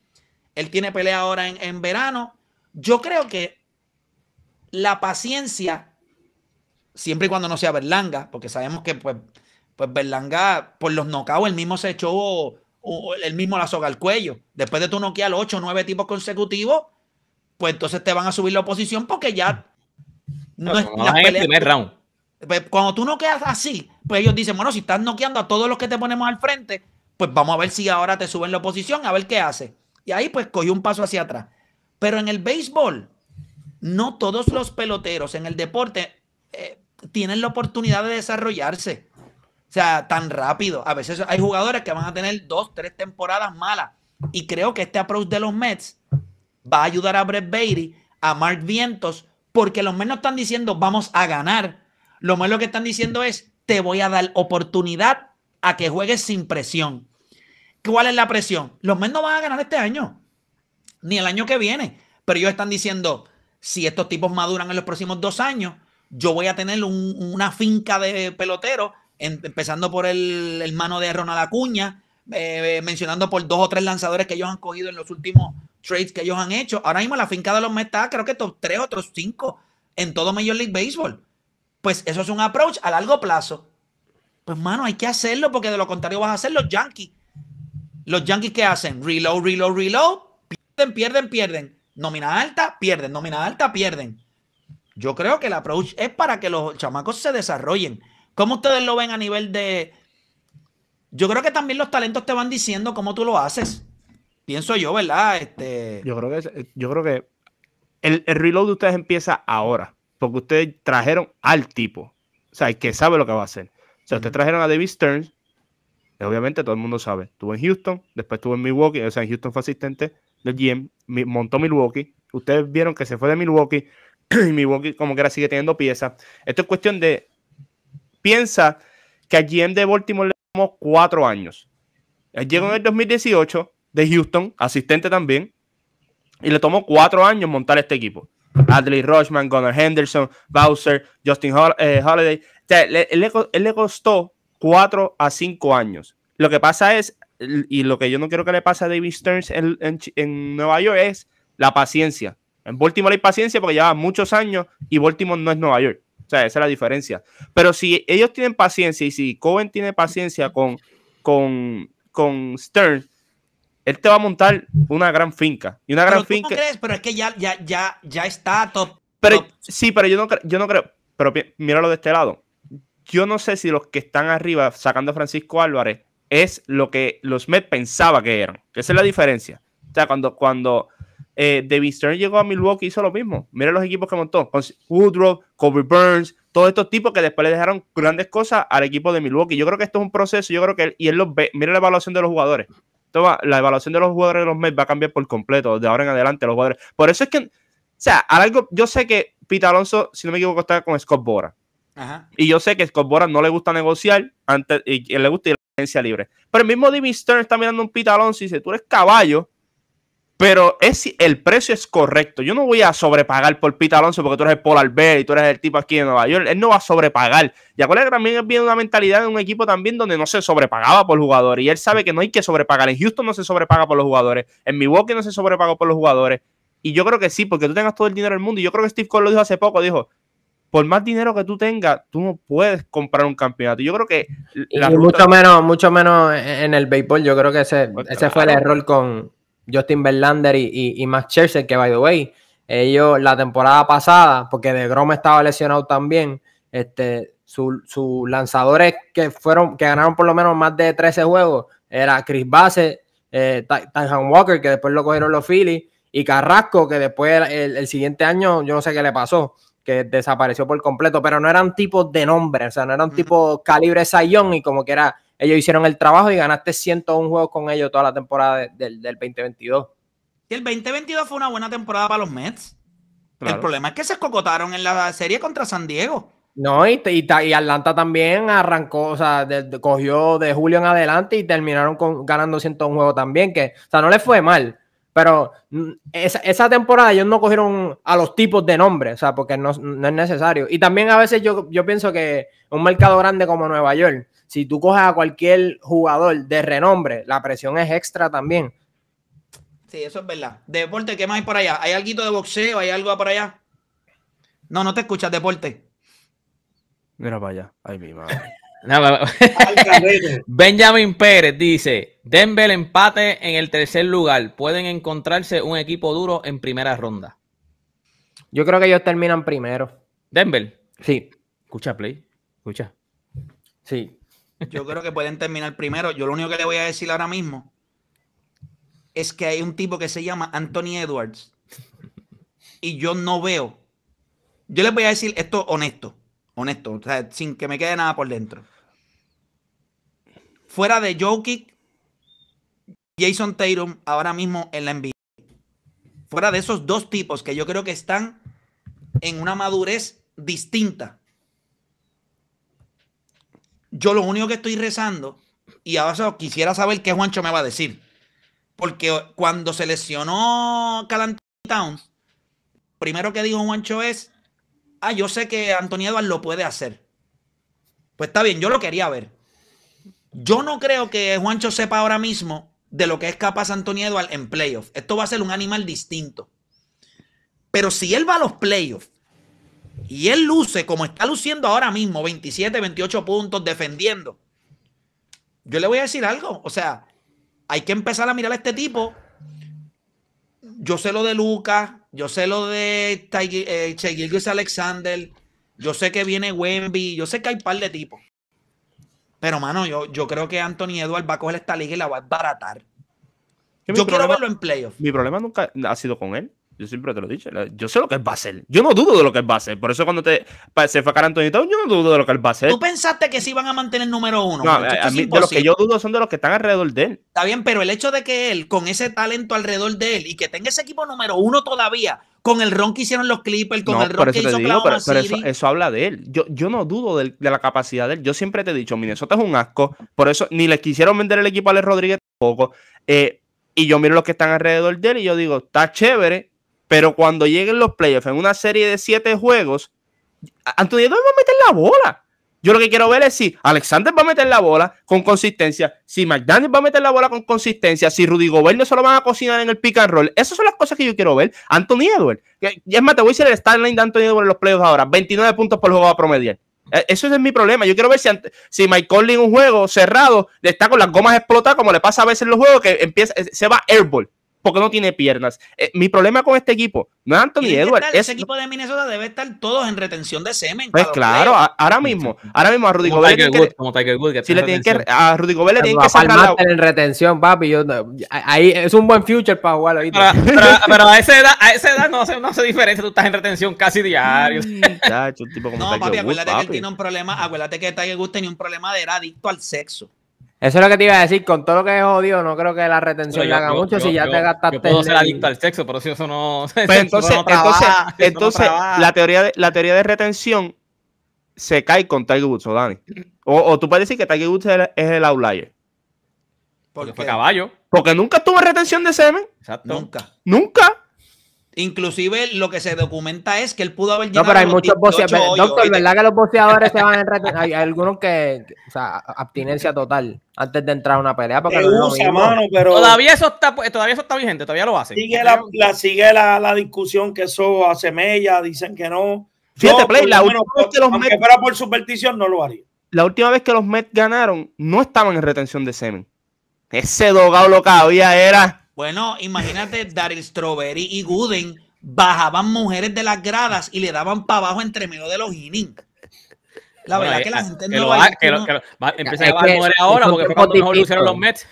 él tiene pelea ahora en, verano. Yo creo que la paciencia, siempre y cuando no sea Berlanga, porque sabemos que pues, pues Berlanga por los knockouts él mismo se echó el mismo la soga al cuello. Después de tu noquear 8 o 9 tipos consecutivos, pues entonces te van a subir la oposición porque ya no, es no el primer round. Pues, cuando tú noqueas así, pues ellos dicen, bueno, si estás noqueando a todos los que te ponemos al frente, pues vamos a ver si ahora te suben la oposición, a ver qué hace. Y ahí pues cogió un paso hacia atrás. Pero en el béisbol, no todos los peloteros en el deporte eh, tienen la oportunidad de desarrollarse. O sea, tan rápido. A veces hay jugadores que van a tener dos, tres temporadas malas. Y creo que este approach de los Mets va a ayudar a Brett Beatty, a Mark Vientos, porque lo menos no están diciendo vamos a ganar. lo más lo que están diciendo es te voy a dar oportunidad a que juegues sin presión. ¿Cuál es la presión? Los Mets no van a ganar este año, ni el año que viene. Pero ellos están diciendo, si estos tipos maduran en los próximos dos años, yo voy a tener una finca de peloteros, empezando por el hermano de Ronald Acuña, eh, eh, mencionando por dos o tres lanzadores que ellos han cogido en los últimos trades que ellos han hecho. Ahora mismo la finca de los Mets está, creo que estos tres, otros cinco en todo Major League Baseball. Pues eso es un approach a largo plazo. Pues, mano, hay que hacerlo porque de lo contrario vas a hacer los Yankees los Yankees que hacen reload, reload, reload, pierden, pierden, pierden. Nómina alta, pierden, nómina alta, pierden. Yo creo que el approach es para que los chamacos se desarrollen. ¿Cómo ustedes lo ven a nivel de... Yo creo que también los talentos te van diciendo cómo tú lo haces. Pienso yo, ¿verdad? Este... Yo creo que, yo creo que el, el reload de ustedes empieza ahora, porque ustedes trajeron al tipo, o sea, el que sabe lo que va a hacer. O sea, ustedes trajeron a David Stearns, eh, obviamente todo el mundo sabe, estuvo en Houston, después estuvo en Milwaukee, o sea, en Houston fue asistente del GM, montó Milwaukee, ustedes vieron que se fue de Milwaukee y Milwaukee como que ahora sigue teniendo piezas. Esto es cuestión de, piensa que al GM de Baltimore le tomó cuatro años. llegó en el 2018 de Houston, asistente también, y le tomó cuatro años montar este equipo. Adley Rushman, Gunnar Henderson, Bowser, Justin eh, Holiday. O sea, él le costó 4 a cinco años. Lo que pasa es, y lo que yo no quiero que le pase a David Stearns en, Nueva York es la paciencia. En Baltimore hay paciencia porque lleva muchos años y Baltimore no es Nueva York. O sea, esa es la diferencia. Pero si ellos tienen paciencia y si Cohen tiene paciencia con, con, con él te va a montar una gran finca. Y una pero gran crees, pero es que ya, ya, ya, está todo. Pero, Sí, pero yo no, yo no creo. Pero míralo de este lado. Yo no sé si los que están arriba sacando a Francisco Álvarez es lo que los Mets pensaba que eran. Esa es la diferencia. O sea, cuando, cuando eh, David Stern llegó a Milwaukee hizo lo mismo. Mira los equipos que montó. Woodrow, Kobe Burns, todos estos tipos que después le dejaron grandes cosas al equipo de Milwaukee. Yo creo que esto es un proceso, yo creo que él, y él los ve, mira la evaluación de los jugadores. la evaluación de los jugadores de los Mets va a cambiar por completo de ahora en adelante los jugadores. Por eso es que, o sea, algo, yo sé que Pete Alonso, si no me equivoco, está con Scott Bora. Y yo sé que Scott Boras no le gusta negociar, antes, y, le gusta ir a la agencia libre. Pero el mismo David Stern está mirando un pita Alonso y dice, tú eres caballo, pero es, el precio es correcto. Yo no voy a sobrepagar por pita Alonso porque tú eres el Paul Albert y tú eres el tipo aquí en Nueva York. Él no va a sobrepagar. Y acuérdate que también viene una mentalidad de un equipo también donde no se sobrepagaba por jugadores. Y él sabe que no hay que sobrepagar. En Houston no se sobrepaga por los jugadores. En Milwaukee no se sobrepagó por los jugadores. Y yo creo que sí, porque tú tengas todo el dinero del mundo. Y yo creo que Steve Cole lo dijo hace poco, dijo, por más dinero que tú tengas, tú no puedes comprar un campeonato. Yo creo que mucho menos, mucho menos en el béisbol. Yo creo que ese, pues ese fue el error con Justin Verlander y, y, Max Scherzer, que by the way, ellos la temporada pasada, porque de Grom estaba lesionado también, este, sus lanzadores que fueron, que ganaron por lo menos más de 13 juegos, era Chris Bassett, eh, Walker, que después lo cogieron los Phillies, y Carrasco, que después el, el, siguiente año yo no sé qué le pasó que desapareció por completo, pero no eran tipos de nombre, o sea, no eran tipo calibre Sayon y como que era, ellos hicieron el trabajo y ganaste 101 juegos con ellos toda la temporada del 2022. Y el 2022 fue una buena temporada para los Mets. El problema es que se escocotaron en la serie contra San Diego. No, y, y, Atlanta también arrancó, o sea, cogió de julio en adelante y terminaron con, ganando 101 juegos también, que, o sea, no les fue mal, pero mm, esa, temporada ellos no cogieron a los tipos de nombre, o sea, porque no, es necesario. Y también a veces yo, yo pienso que un mercado grande como Nueva York, si tú coges a cualquier jugador de renombre, la presión es extra también. Sí, eso es verdad. Deporte, ¿qué más hay por allá? ¿Hay algo de boxeo? ¿Hay algo por allá? No, no te escuchas, deporte. Mira para allá. Ay, mi madre. Benjamin Pérez dice: Denver empate en el tercer lugar. Pueden encontrarse un equipo duro en primera ronda. Yo creo que ellos terminan primero. ¿Denver? Sí. Escucha, Play. Escucha. Sí. Yo creo que pueden terminar primero. Yo lo único que le voy a decir ahora mismo es que hay un tipo que se llama Anthony Edwards y yo no veo. Yo les voy a decir esto honesto. Honesto, sin que me quede nada por dentro. Fuera de Jokic, Jason Taylor ahora mismo en la NBA. Fuera de esos dos tipos que yo creo que están en una madurez distinta. Yo lo único que estoy rezando, y ahora quisiera saber qué Juancho me va a decir, porque cuando se lesionó Calantown, primero que dijo Juancho es, ah, yo sé que Antonio Edwards lo puede hacer. Pues está bien, yo lo quería ver. Yo no creo que Juancho sepa ahora mismo de lo que es capaz Antonio Eduardo en playoffs. Esto va a ser un animal distinto. Pero si él va a los playoffs y él luce como está luciendo ahora mismo, 27, 28 puntos defendiendo, yo le voy a decir algo. O sea, hay que empezar a mirar a este tipo yo sé lo de Lucas, yo sé lo de eh, Che Gilgis Alexander, yo sé que viene Wemby, yo sé que hay un par de tipos. Pero, mano, yo, yo creo que Anthony Edwards va a coger esta liga y la va a baratar. Yo quiero verlo en playoffs. Mi problema nunca ha sido con él. Yo siempre te lo he dicho. Yo sé lo que es va a Yo no dudo de lo que es va Por eso cuando te, se fue a Antonio Town, yo no dudo de lo que es va ¿Tú pensaste que se iban a mantener número uno? No, a mí, de que yo dudo son de los que están alrededor de él. Está bien, pero el hecho de que él, con ese talento alrededor de él y que tenga ese equipo número uno todavía, con el ron que hicieron los Clippers, con el ron que hizo digo, Eso, habla de él. Yo, yo no dudo de, la capacidad de él. Yo siempre te he dicho, Minnesota es un asco. Por eso ni les quisieron vender el equipo a Alex Rodríguez tampoco. Eh, y yo miro los que están alrededor de él y yo digo, está chévere, pero cuando lleguen los playoffs en una serie de siete juegos, Anthony Edwards va a meter la bola. Yo lo que quiero ver es si Alexander va a meter la bola con consistencia, si McDaniel va a meter la bola con consistencia, si Rudy Gobert no se lo van a cocinar en el pick and roll. Esas son las cosas que yo quiero ver. Anthony Edwards. Es más, te voy a decir el stand line de Anthony Edwards en los playoffs ahora. 29 puntos por juego a promediar. E, eso es mi problema. Yo quiero ver si, si Mike Conley en un juego cerrado está con las gomas explotadas, como le pasa a veces en los juegos, que empieza, eh, se va airball porque no tiene piernas. Eh, mi problema con este equipo no es Anthony Edwards. ese equipo de Minnesota debe estar todos en retención de semen. Pues claro, ahora mismo, ahora mismo a Rudy Gobert. Si le tienen que a Rudy Gobert le tienen que sacar en retención, papi. Yo, ahí es un buen future para jugar ahorita. Pero, a esa edad, a esa edad no hace, no hace diferencia, tú estás en retención casi diario. Mm. no, papi, acuérdate que él tiene un problema, acuérdate que Tiger Woods tenía un problema de era adicto al sexo. Eso es lo que te iba a decir, con todo lo que es jodido, no creo que la retención le haga mucho si ya te gastaste. todo puedo ser adicto al sexo, pero si eso no. Pero pues entonces, entonces, entonces la, teoría de, la teoría de retención se cae con Tiger Woods o Dani. O, tú puedes decir que Tiger Woods es el, outlier. porque fue caballo. Porque nunca tuvo retención de semen. Exacto. Nunca. Nunca. Inclusive lo que se documenta es que él pudo haber llegado. No, pero hay muchos boxeadores. Doctor, ¿verdad que los boxeadores se van en retención Hay, algunos que, o sea, abstinencia total antes de entrar a una pelea. Todavía eso está, pues, todavía eso está vigente, todavía lo hacen. Sigue la, sigue la, la, discusión que eso hace mella, dicen que no. Fíjate, Play, la última vez que los fuera por superstición, no lo haría. La última vez que los Mets ganaron, no estaban en retención de semen. Ese dogado lo que había era bueno, imagínate Daryl Strawberry y Gooden bajaban mujeres de las gradas y le daban para abajo entre medio de los innings. La verdad que la eh, gente no lo va, que, a llevar ahora porque fue cuando los Mets.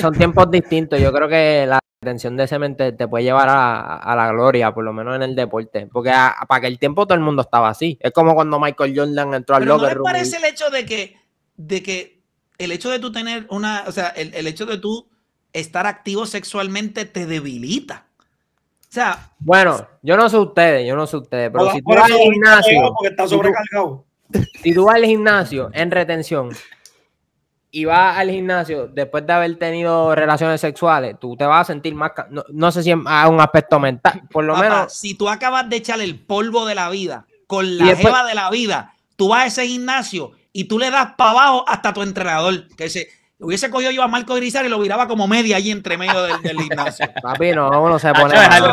Son, tiempos distintos. Yo creo que la atención de ese mente te puede llevar a, la gloria, por lo menos en el deporte. Porque para que para aquel tiempo todo el mundo estaba así. Es como cuando Michael Jordan entró al locker ¿no te parece el hecho de que, de que el hecho de tú tener una, o sea, el hecho de tú estar activo sexualmente te debilita. O sea, bueno, yo no sé ustedes, yo no sé ustedes, pero si tú vas al gimnasio, Si, tú, vas al gimnasio en retención y vas al gimnasio después de haber tenido relaciones sexuales, tú te vas a sentir más, no, sé si es un aspecto mental, por lo menos. Si tú acabas de echarle el polvo de la vida con la de la vida, tú vas a ese gimnasio y tú le das para abajo hasta tu entrenador, que dice, Hubiese cogido yo a Marco Grisar y lo viraba como media allí entre medio del, del gimnasio. Papi, no, uno se pone manso.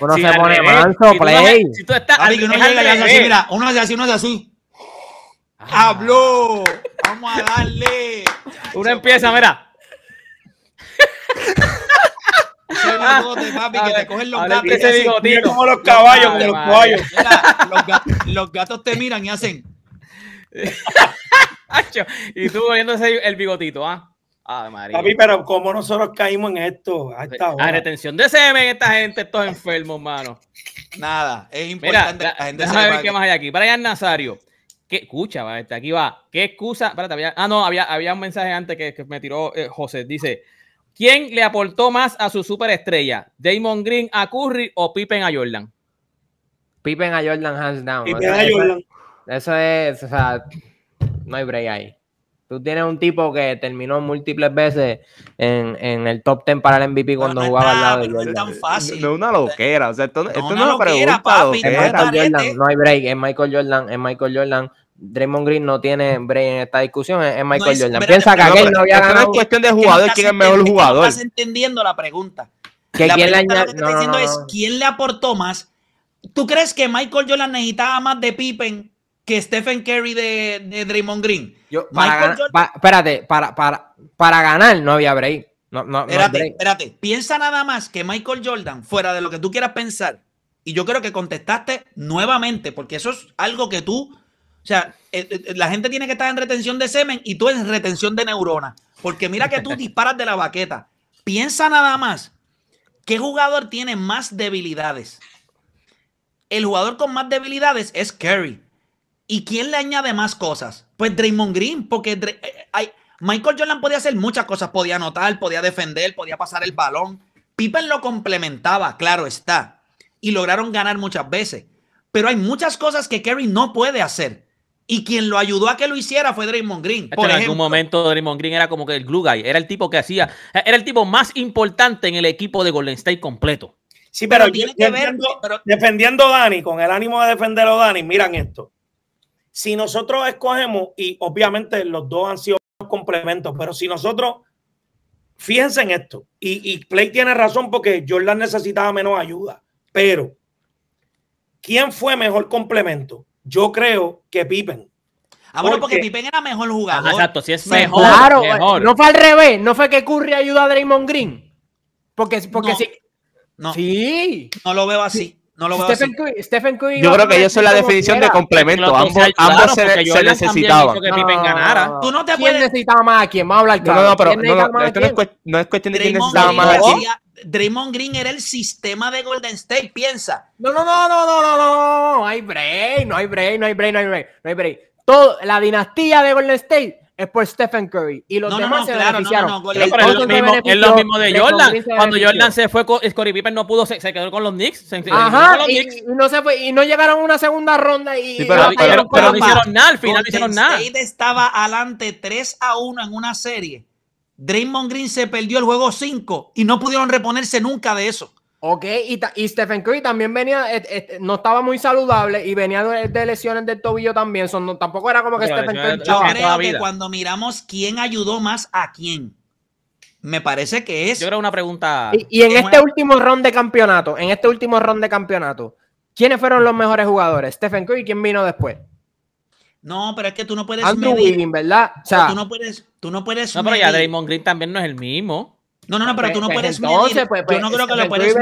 Uno se pone manso, si play. Tú, si tú estás que uno llega hace así, mira, uno hace así, uno hace así. Ah. ¡Habló! ¡Vamos a darle! Uno empieza, mira. Ah. Bigote, papi, que te cogen los gatos. como los caballos, como los caballos. los gatos te miran y hacen. y tú viéndose el bigotito, ¿ah? Ah, María. pero cómo nosotros caímos en esto a retención de semen, esta gente, estos enfermos, mano. Nada, es importante. Mira, la, ver qué más hay aquí. Brian Nazario. ¿Qué, escucha, va, este, aquí va. ¿Qué excusa? Espérate, había, ah, no, había, había, un mensaje antes que, me tiró eh, José. Dice: ¿Quién le aportó más a su superestrella? ¿Damon Green a Curry o Pippen a Jordan? Pippen a Jordan, hands down. Eso, es, no hay break ahí. Tú tienes un tipo que terminó múltiples veces en, el top 10 para el MVP cuando jugaba al lado de Jordan. No es tan fácil. No una loquera. O sea, esto no, esto no, hay break. Es Michael Jordan. Es Michael Jordan. Draymond Green no tiene break en esta discusión. Es Michael Jordan. Piensa que aquel no había ganado. No es cuestión de jugador. ¿Quién es el mejor jugador? Estás entendiendo la pregunta. la pregunta lo que te estoy diciendo es quién le aportó más. ¿Tú crees que Michael Jordan necesitaba más de Pippen que Stephen Curry de, de Draymond Green. Yo, para ganar, espérate, para, para, ganar no había break. espérate, espérate. Piensa nada más que Michael Jordan, fuera de lo que tú quieras pensar, y yo creo que contestaste nuevamente, porque eso es algo que tú, o sea, eh, eh, eh, la gente tiene que estar en retención de semen y tú en retención de neuronas, porque mira que tú disparas de la baqueta. Piensa nada más, ¿qué jugador tiene más debilidades? El jugador con más debilidades es Curry. ¿Y quién le añade más cosas? Pues Draymond Green, porque eh, eh, Michael Jordan podía hacer muchas cosas, podía anotar, podía defender, podía pasar el balón. Pippen lo complementaba, claro está, y lograron ganar muchas veces. Pero hay muchas cosas que Kerry no puede hacer. Y quien lo ayudó a que lo hiciera fue Draymond Green. Por en algún momento Draymond Green era como que el glue guy, era el tipo que hacía, era el tipo más importante en el equipo de Golden State completo. Sí, pero, tiene que ver, defendiendo a Dani, con el ánimo de defenderlo Dani, miran esto si nosotros escogemos, y obviamente los dos han sido complementos, pero si nosotros, fíjense en esto, y, y Play tiene razón porque Jordan necesitaba menos ayuda, pero ¿quién fue mejor complemento? Yo creo que Pippen. Ah, bueno, porque, Pippen era mejor jugador. exacto, sí es mejor. Claro, no fue al revés, no fue que Curry ayuda a Draymond Green. Porque, porque sí. No, sí. No lo veo así. No Stephen, Curry, yo creo que yo soy la definición de complemento. Ambos, se, necesitaban. Tú no te ¿Quién puedes... necesitaba más a quién? Vamos a hablar claro. No, no, pero esto es no, es cuestión de quién necesitaba más a quién. Draymond Green era el sistema de Golden State, piensa. No, no, no, no, no, no, no, hay brain, no hay brain, no hay brain, no hay brain, no hay brain. Todo, la dinastía de Golden State es por Stephen Curry. Y los no, demás se claro, beneficiaron. No, es, lo mismo, es, lo mismo, de Jordan. Cuando Jordan se fue, Scottie Pippen no pudo, se, quedó con los Knicks. Ajá, y, no llegaron a una segunda ronda. Y, pero, pero, no hicieron nada, al final no hicieron nada. State estaba adelante 3 a 1 en una serie. Draymond Green se perdió el juego 5 y no pudieron reponerse nunca de eso. Ok, y, Stephen Curry también venía, no estaba muy saludable y venía de, lesiones del tobillo también. Son, tampoco era como que Stephen Curry. Yo creo que cuando miramos quién ayudó más a quién, me parece que es. Yo era una pregunta. Y, en este último round de campeonato, en este último round de campeonato, ¿quiénes fueron los mejores jugadores? Stephen Curry, ¿quién vino después? No, pero es que tú no puedes Andrew medir. ¿verdad? O sea, tú no puedes, tú no puedes. pero ya Draymond Green también no es el mismo. No, no, no, ah, pero pues, tú no pues, puedes entonces, Pues, yo no pues, creo que lo puedes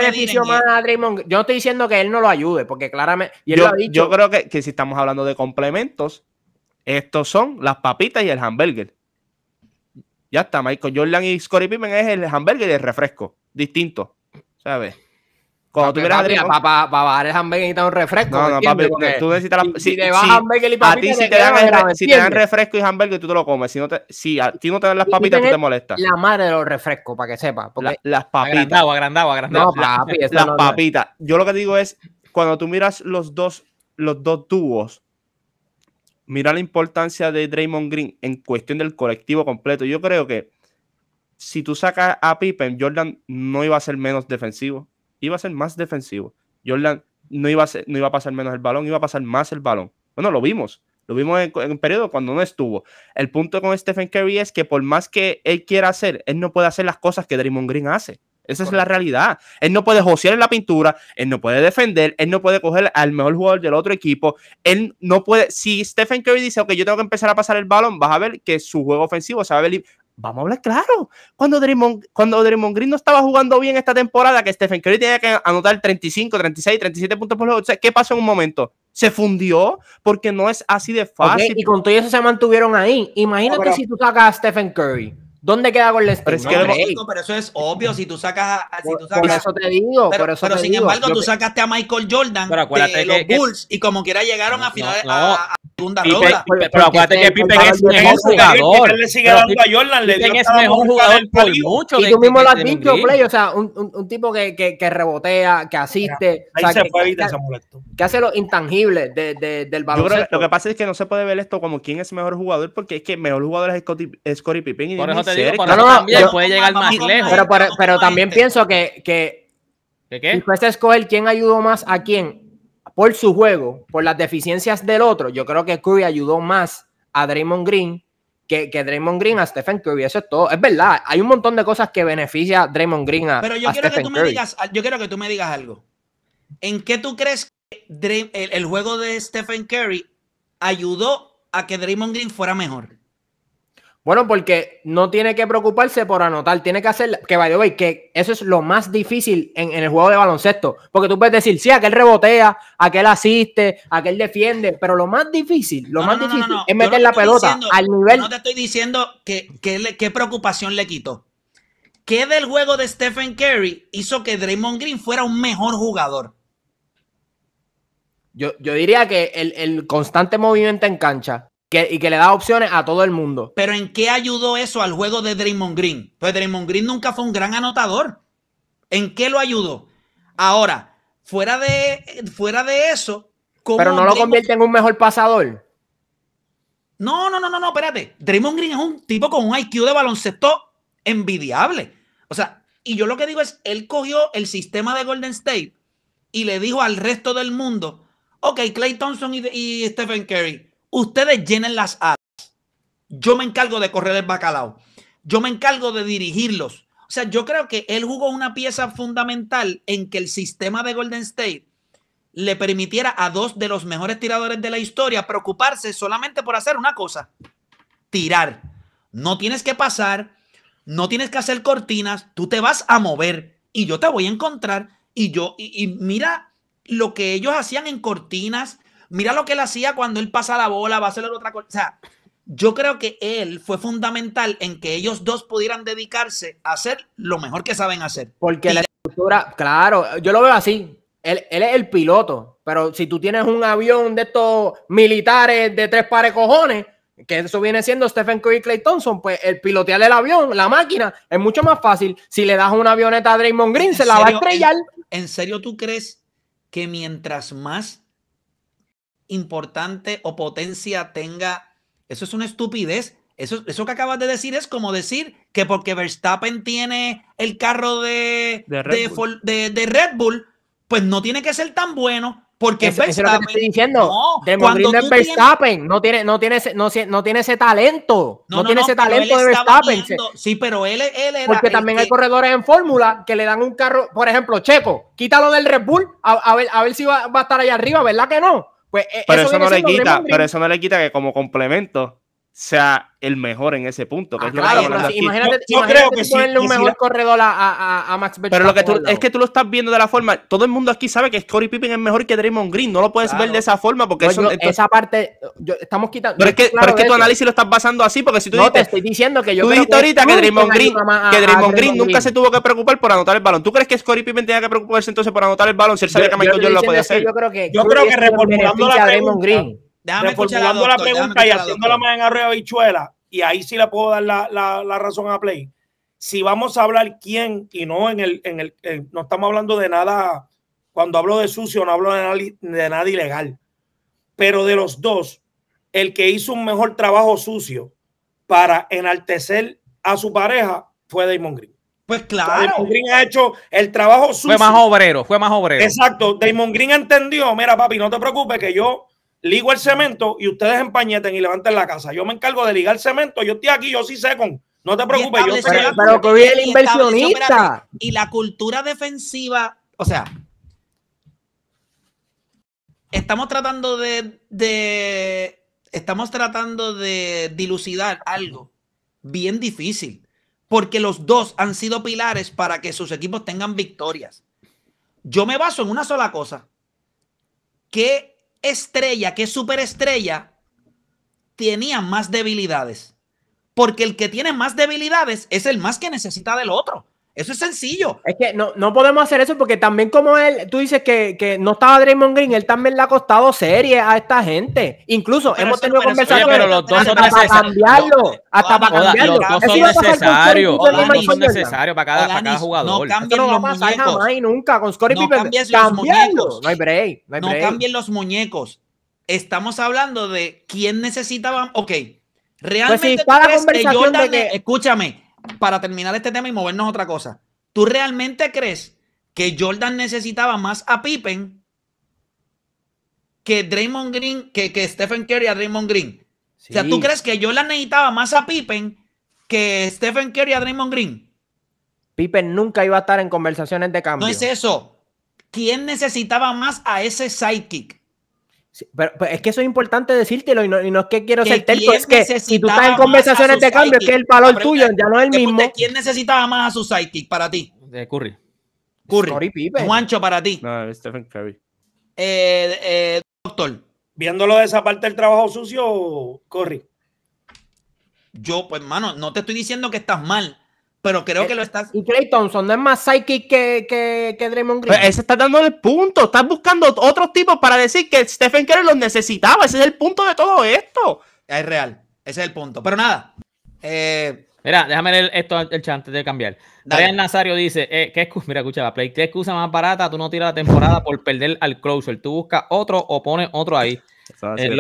Yo no estoy diciendo que él no lo ayude, porque claramente. yo, creo que, si estamos hablando de complementos, estos son las papitas y el hamburger. Ya está, Michael Jordan y Scottie es el hamburger y el refresco. Distinto, ¿sabes? Cuando tú miras a Para pa, bajar el necesitas un refresco. No, no, papi, porque tú necesitas. si, te vas y papitas. A ti, si te, dan, si refresco y hamburger, tú te lo comes. Si, no si a ti no te dan las papitas, tú te molestas. La madre de los refrescos, para que sepas. las papitas. Agrandado, agrandado, las papitas. Yo lo que digo es: cuando tú miras los dos, los dos dúos, mira la importancia de Draymond Green en cuestión del colectivo completo. Yo creo que si tú sacas a Pippen, Jordan no iba a ser menos defensivo iba a ser más defensivo. Jordan no iba a, no iba a pasar menos el balón, iba a pasar más el balón. Bueno, lo vimos. Lo vimos en, un periodo cuando no estuvo. El punto con Stephen Curry es que por más que él quiera hacer, él no puede hacer las cosas que Draymond Green hace. Esa es la realidad. Él no puede josear en la pintura, él no puede defender, él no puede coger al mejor jugador del otro equipo. Él no puede. Si Stephen Curry dice, ok, yo tengo que empezar a pasar el balón, vas a ver que su juego ofensivo se va a ver vamos a hablar claro. Cuando Draymond, cuando Green no estaba jugando bien esta temporada, que Stephen Curry tenía que anotar 35, 36, 37 puntos por juego, ¿qué pasó en un momento? Se fundió porque no es así de fácil. y con todo eso se mantuvieron ahí. Imagínate si tú sacas a Stephen Curry. ¿Dónde queda con State? Pero, pero eso es obvio. Si tú sacas a. Si tú eso te digo. Pero, sin embargo, tú sacaste a Michael Jordan de los Bulls y como quiera llegaron a finales. A, pero acuérdate que Pippen es mejor jugador. le sigue dando a Jordan, le dio es mejor jugador por mucho. Y tú mismo lo has dicho, Play, o sea, un tipo que rebotea, que asiste. Ahí se Que hace lo intangible del baloncesto. Lo que pasa es que no se puede ver esto como quién es el mejor jugador, porque es que mejor jugador es Scottie Pippen. Por eso te puede llegar más lejos. Pero también pienso que... ¿Qué qué? Si a escoger quién ayudó más a quién, por su juego, por las deficiencias del otro, yo creo que Curry ayudó más a Draymond Green que, que, Draymond Green a Stephen Curry. Eso es todo. Es verdad, hay un montón de cosas que beneficia a Draymond Green a, Pero yo quiero que tú Me digas, yo quiero que tú me digas algo. ¿En qué tú crees que el, el juego de Stephen Curry ayudó a que Draymond Green fuera mejor? Bueno, porque no tiene que preocuparse por anotar, tiene que hacer, que vaya, the que eso es lo más difícil en, el juego de baloncesto, porque tú puedes decir, sí, aquel rebotea, aquel asiste, aquel defiende, pero lo más difícil, lo más difícil es meter la pelota al nivel... No te estoy diciendo que, qué preocupación le quito. ¿Qué del juego de Stephen Curry hizo que Draymond Green fuera un mejor jugador? Yo, diría que el constante movimiento en cancha, y que le da opciones a todo el mundo. Pero ¿en qué ayudó eso al juego de Draymond Green? Pues Draymond Green nunca fue un gran anotador. ¿En qué lo ayudó? Ahora, fuera de, fuera de eso. Pero no lo convierte en un mejor pasador. No, no, no, no, no, espérate. Draymond Green es un tipo con un IQ de baloncesto envidiable. O sea, y yo lo que digo es, él cogió el sistema de Golden State y le dijo al resto del mundo, ok, Clay Thompson y, y Stephen Curry, Ustedes llenen las alas. Yo me encargo de correr el bacalao. Yo me encargo de dirigirlos. O sea, yo creo que él jugó una pieza fundamental en que el sistema de Golden State le permitiera a dos de los mejores tiradores de la historia preocuparse solamente por hacer una cosa, tirar. No tienes que pasar, no tienes que hacer cortinas, tú te vas a mover y yo te voy a encontrar y yo, y, y mira lo que ellos hacían en cortinas, Mira lo que él hacía cuando él pasa la bola, va a hacer otra cosa. O sea, yo creo que él fue fundamental en que ellos dos pudieran dedicarse a hacer lo mejor que saben hacer. Porque la estructura, claro, yo lo veo así. Él, es el piloto, pero si tú tienes un avión de estos militares de tres pares cojones, que eso viene siendo Stephen Curry y Clay Thompson, pues el pilotear el avión, la máquina, es mucho más fácil. Si le das una avioneta a Draymond Green, se la va a estrellar. en serio tú crees que mientras más importante o potencia tenga. Eso es una estupidez. Eso, eso que acabas de decir es como decir que porque Verstappen tiene el carro de, Red, Bull. pues no tiene que ser tan bueno. Porque Verstappen, diciendo. No, No, tiene, no, tiene ese, no, tiene ese talento. No, tiene ese talento de Verstappen. sí, pero él, él Porque también hay corredores en Fórmula que le dan un carro. Por ejemplo, Checo, quítalo del Red Bull. A, ver, a ver si va, a estar allá arriba, ¿verdad que no? Pues, e, eso no le quita, pero eso no le quita que como complemento sea el mejor en ese punto. Ah, imagínate, yo, creo que sí, un mejor corredor a, Max Verstappen. Pero lo que tú, es que tú lo estás viendo de la forma. Todo el mundo aquí sabe que Scottie Pippen es mejor que Draymond Green. No lo puedes ver de esa forma porque eso. esa parte. estamos quitando. Pero es que, tu análisis lo estás basando así porque si tú dijiste, te estoy diciendo que yo. Tú ahorita que Draymond Green, Green nunca se tuvo que preocupar por anotar el balón. ¿Tú crees que Scottie Pippen tenía que preocuparse entonces por anotar el balón si él sabía que Michael Jordan lo podía hacer? Yo creo que. Yo creo que reformulando la pregunta. Déjame la pregunta y haciéndola más en arroyo bichuela, y ahí sí le puedo dar la, razón a Play. Si vamos a hablar quién, y no en el, en el, no estamos hablando de nada, cuando hablo de sucio, no hablo de nada, de nada ilegal. Pero de los dos, el que hizo un mejor trabajo sucio para enaltecer a su pareja fue Damon Green. Pues claro. Green ha hecho el trabajo sucio. Fue más obrero, fue más obrero. Exacto. Damon Green entendió, mira papi, no te preocupes que yo ligo el cemento y ustedes empañeten y levanten la casa. Yo me encargo de ligar el cemento, yo estoy aquí, yo sí sé con. No te preocupes, Pero, que el inversionista. Y la cultura defensiva, o sea, estamos tratando de, estamos tratando de dilucidar algo bien difícil, porque los dos han sido pilares para que sus equipos tengan victorias. Yo me baso en una sola cosa. que estrella, que superestrella, tenía más debilidades. Porque el que tiene más debilidades es el más que necesita del otro. Eso es sencillo. Es que no, no podemos hacer eso porque también como él, tú dices que, que no estaba Draymond Green, él también le ha costado serie a esta gente. Incluso hemos tenido conversaciones pero los dos son para cambiarlo. hasta para cambiarlo. Los dos son necesarios. Los para cada, jugador. No no los va a pasar muñecos. Jamás y nunca con Scottie no cambies los muñecos. No hay break. No, cambien los muñecos. Estamos hablando de quién necesitaba. Ok. Realmente pues si De Escúchame para terminar este tema y movernos a otra cosa. ¿Tú realmente crees que Jordan necesitaba más a Pippen que Draymond Green, que, que Stephen Curry a Draymond Green? O sea, ¿tú crees que Jordan necesitaba más a Pippen que Stephen Curry a Draymond Green? Pippen nunca iba a estar en conversaciones de cambio. No es eso. ¿Quién necesitaba más a ese sidekick? pero, es que eso es importante decírtelo y no, es que quiero ser terco, es que si tú estás en conversaciones de cambio, es que el valor tuyo ya no es el mismo. ¿Quién necesitaba más a su para ti? Curry. Curry. un Juancho para ti. No, Stephen Curry. Eh, eh, doctor. Viéndolo de esa parte del trabajo sucio, Curry. Yo, pues, mano no te estoy diciendo que estás mal pero creo eh, que lo estás. Y Clay Thompson no es más psychic que, que, Draymond Green. Ese está dando el punto. Estás buscando otros tipos para decir que Stephen Curry los necesitaba. Ese es el punto de todo esto. Es real. Ese es el punto. Pero nada. Eh, Mira, déjame leer esto el chat antes de cambiar. Daniel Nazario dice: eh, Mira, escucha la play. ¿Qué excusa más barata? Tú no tiras la temporada por perder al closer. Tú buscas otro o pones otro ahí. El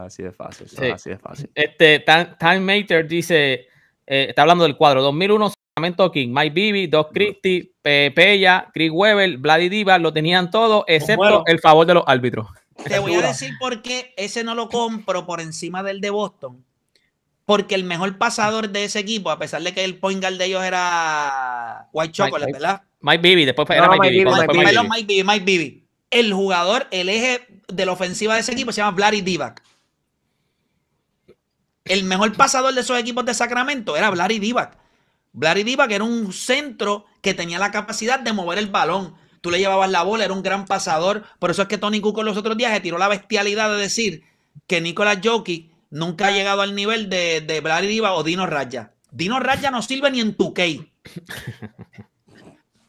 Así de fácil. Así de fácil. Este, Time Mater dice: está hablando del cuadro. 2001 Sacramento King, Mike Bibby, Doc Christie, Pepeya, Chris Weber, Vladi Diva, lo tenían todo, excepto el favor de los árbitros. Te voy a decir por qué ese no lo compro por encima del de Boston. Porque el mejor pasador de ese equipo, a pesar de que el point guard de ellos era White Chocolate, ¿verdad? Mike Bibby, después era Mike, El jugador, el eje de la ofensiva de ese equipo se llama Vladi Divac. El mejor pasador de esos equipos de Sacramento era Vladi Divac. Blary que era un centro que tenía la capacidad de mover el balón. Tú le llevabas la bola, era un gran pasador. Por eso es que Tony Kukoc los otros días se tiró la bestialidad de decir que Nicolás Jokic nunca ha llegado al nivel de, de Blary Divac o Dino Raya. Dino Raya no sirve ni en tu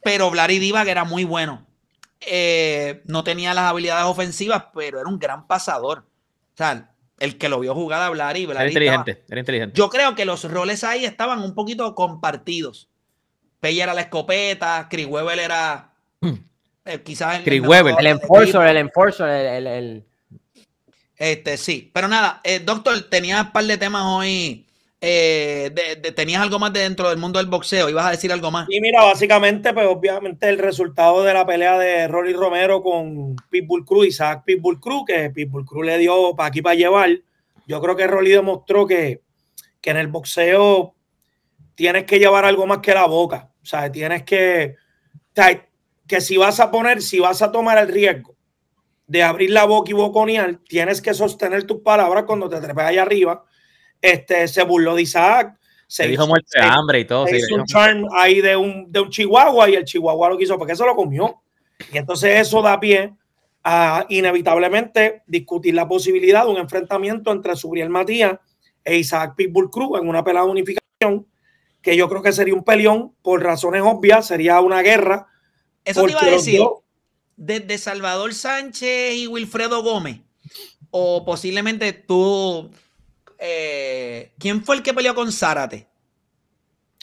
Pero Blary Divac era muy bueno. Eh, no tenía las habilidades ofensivas, pero era un gran pasador. O sea, el que lo vio jugar a hablar y era inteligente, era inteligente. Yo creo que los roles ahí estaban un poquito compartidos. Pella era la escopeta, Chris Webel era. Hmm. Eh, quizás el, Chris Webel. El, enforcer, el enforcer, el, Este, sí. Pero nada, eh, doctor, tenía un par de temas hoy eh, tenías algo más de dentro del mundo del boxeo, ibas a decir algo más. Y mira, básicamente, pues obviamente el resultado de la pelea de Rolly Romero con Pitbull Cruz, Isaac Pitbull Cruz, que Pitbull Cruz le dio para aquí para llevar. Yo creo que Rolly demostró que, que en el boxeo tienes que llevar algo más que la boca. O sea, tienes que. Que si vas a poner, si vas a tomar el riesgo de abrir la boca y boconear, tienes que sostener tus palabras cuando te trepes ahí arriba este, se burló de Isaac. Se, dijo muerte de hambre y todo. Se hizo un charm ahí de un, de un chihuahua y el chihuahua lo quiso porque se lo comió. Y entonces eso da pie a inevitablemente discutir la posibilidad de un enfrentamiento entre Subriel Matías e Isaac Pitbull Cruz en una pelada de unificación, que yo creo que sería un peleón por razones obvias, sería una guerra. Eso te iba a decir, desde Salvador Sánchez y Wilfredo Gómez, o posiblemente tú eh, ¿quién fue el que peleó con Zárate?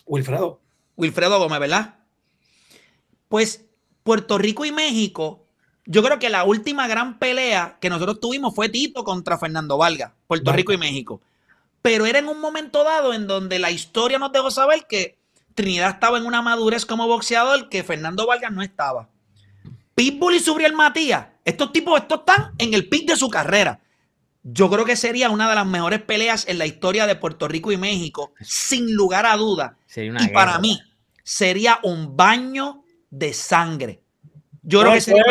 Wilfredo. Wilfredo Gómez, ¿verdad? Pues Puerto Rico y México, yo creo que la última gran pelea que nosotros tuvimos fue Tito contra Fernando Valga, Puerto Rico y México. Pero era en un momento dado en donde la historia nos dejó saber que Trinidad estaba en una madurez como boxeador que Fernando Valga no estaba. Pitbull y Subriel Matías, estos tipos, estos están en el pic de su carrera. Yo creo que sería una de las mejores peleas en la historia de Puerto Rico y México, sin lugar a duda. y para mí sería un baño de sangre. Yo creo que sería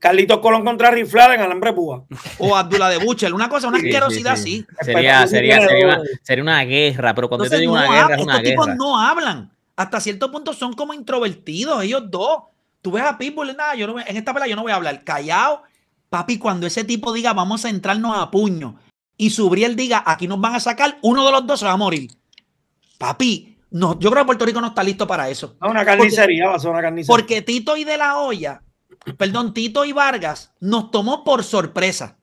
Carlitos Colón contra Riflada en Alambre Púa. O Abdullah de Buchel, una cosa, una asquerosidad así. Sí, sería, sería, sería, una, guerra, pero cuando una guerra, es una estos tipos no hablan. Hasta cierto punto son como introvertidos, ellos dos. Tú ves a Pitbull, yo en esta pelea yo no voy a hablar. Callado Papi, cuando ese tipo diga vamos a entrarnos a puño y Subriel diga aquí nos van a sacar, uno de los dos se va a morir. Papi, no, yo creo que Puerto Rico no está listo para eso. A una carnicería, va a ser una carnicería. Porque Tito y de la olla, perdón, Tito y Vargas nos tomó por sorpresa.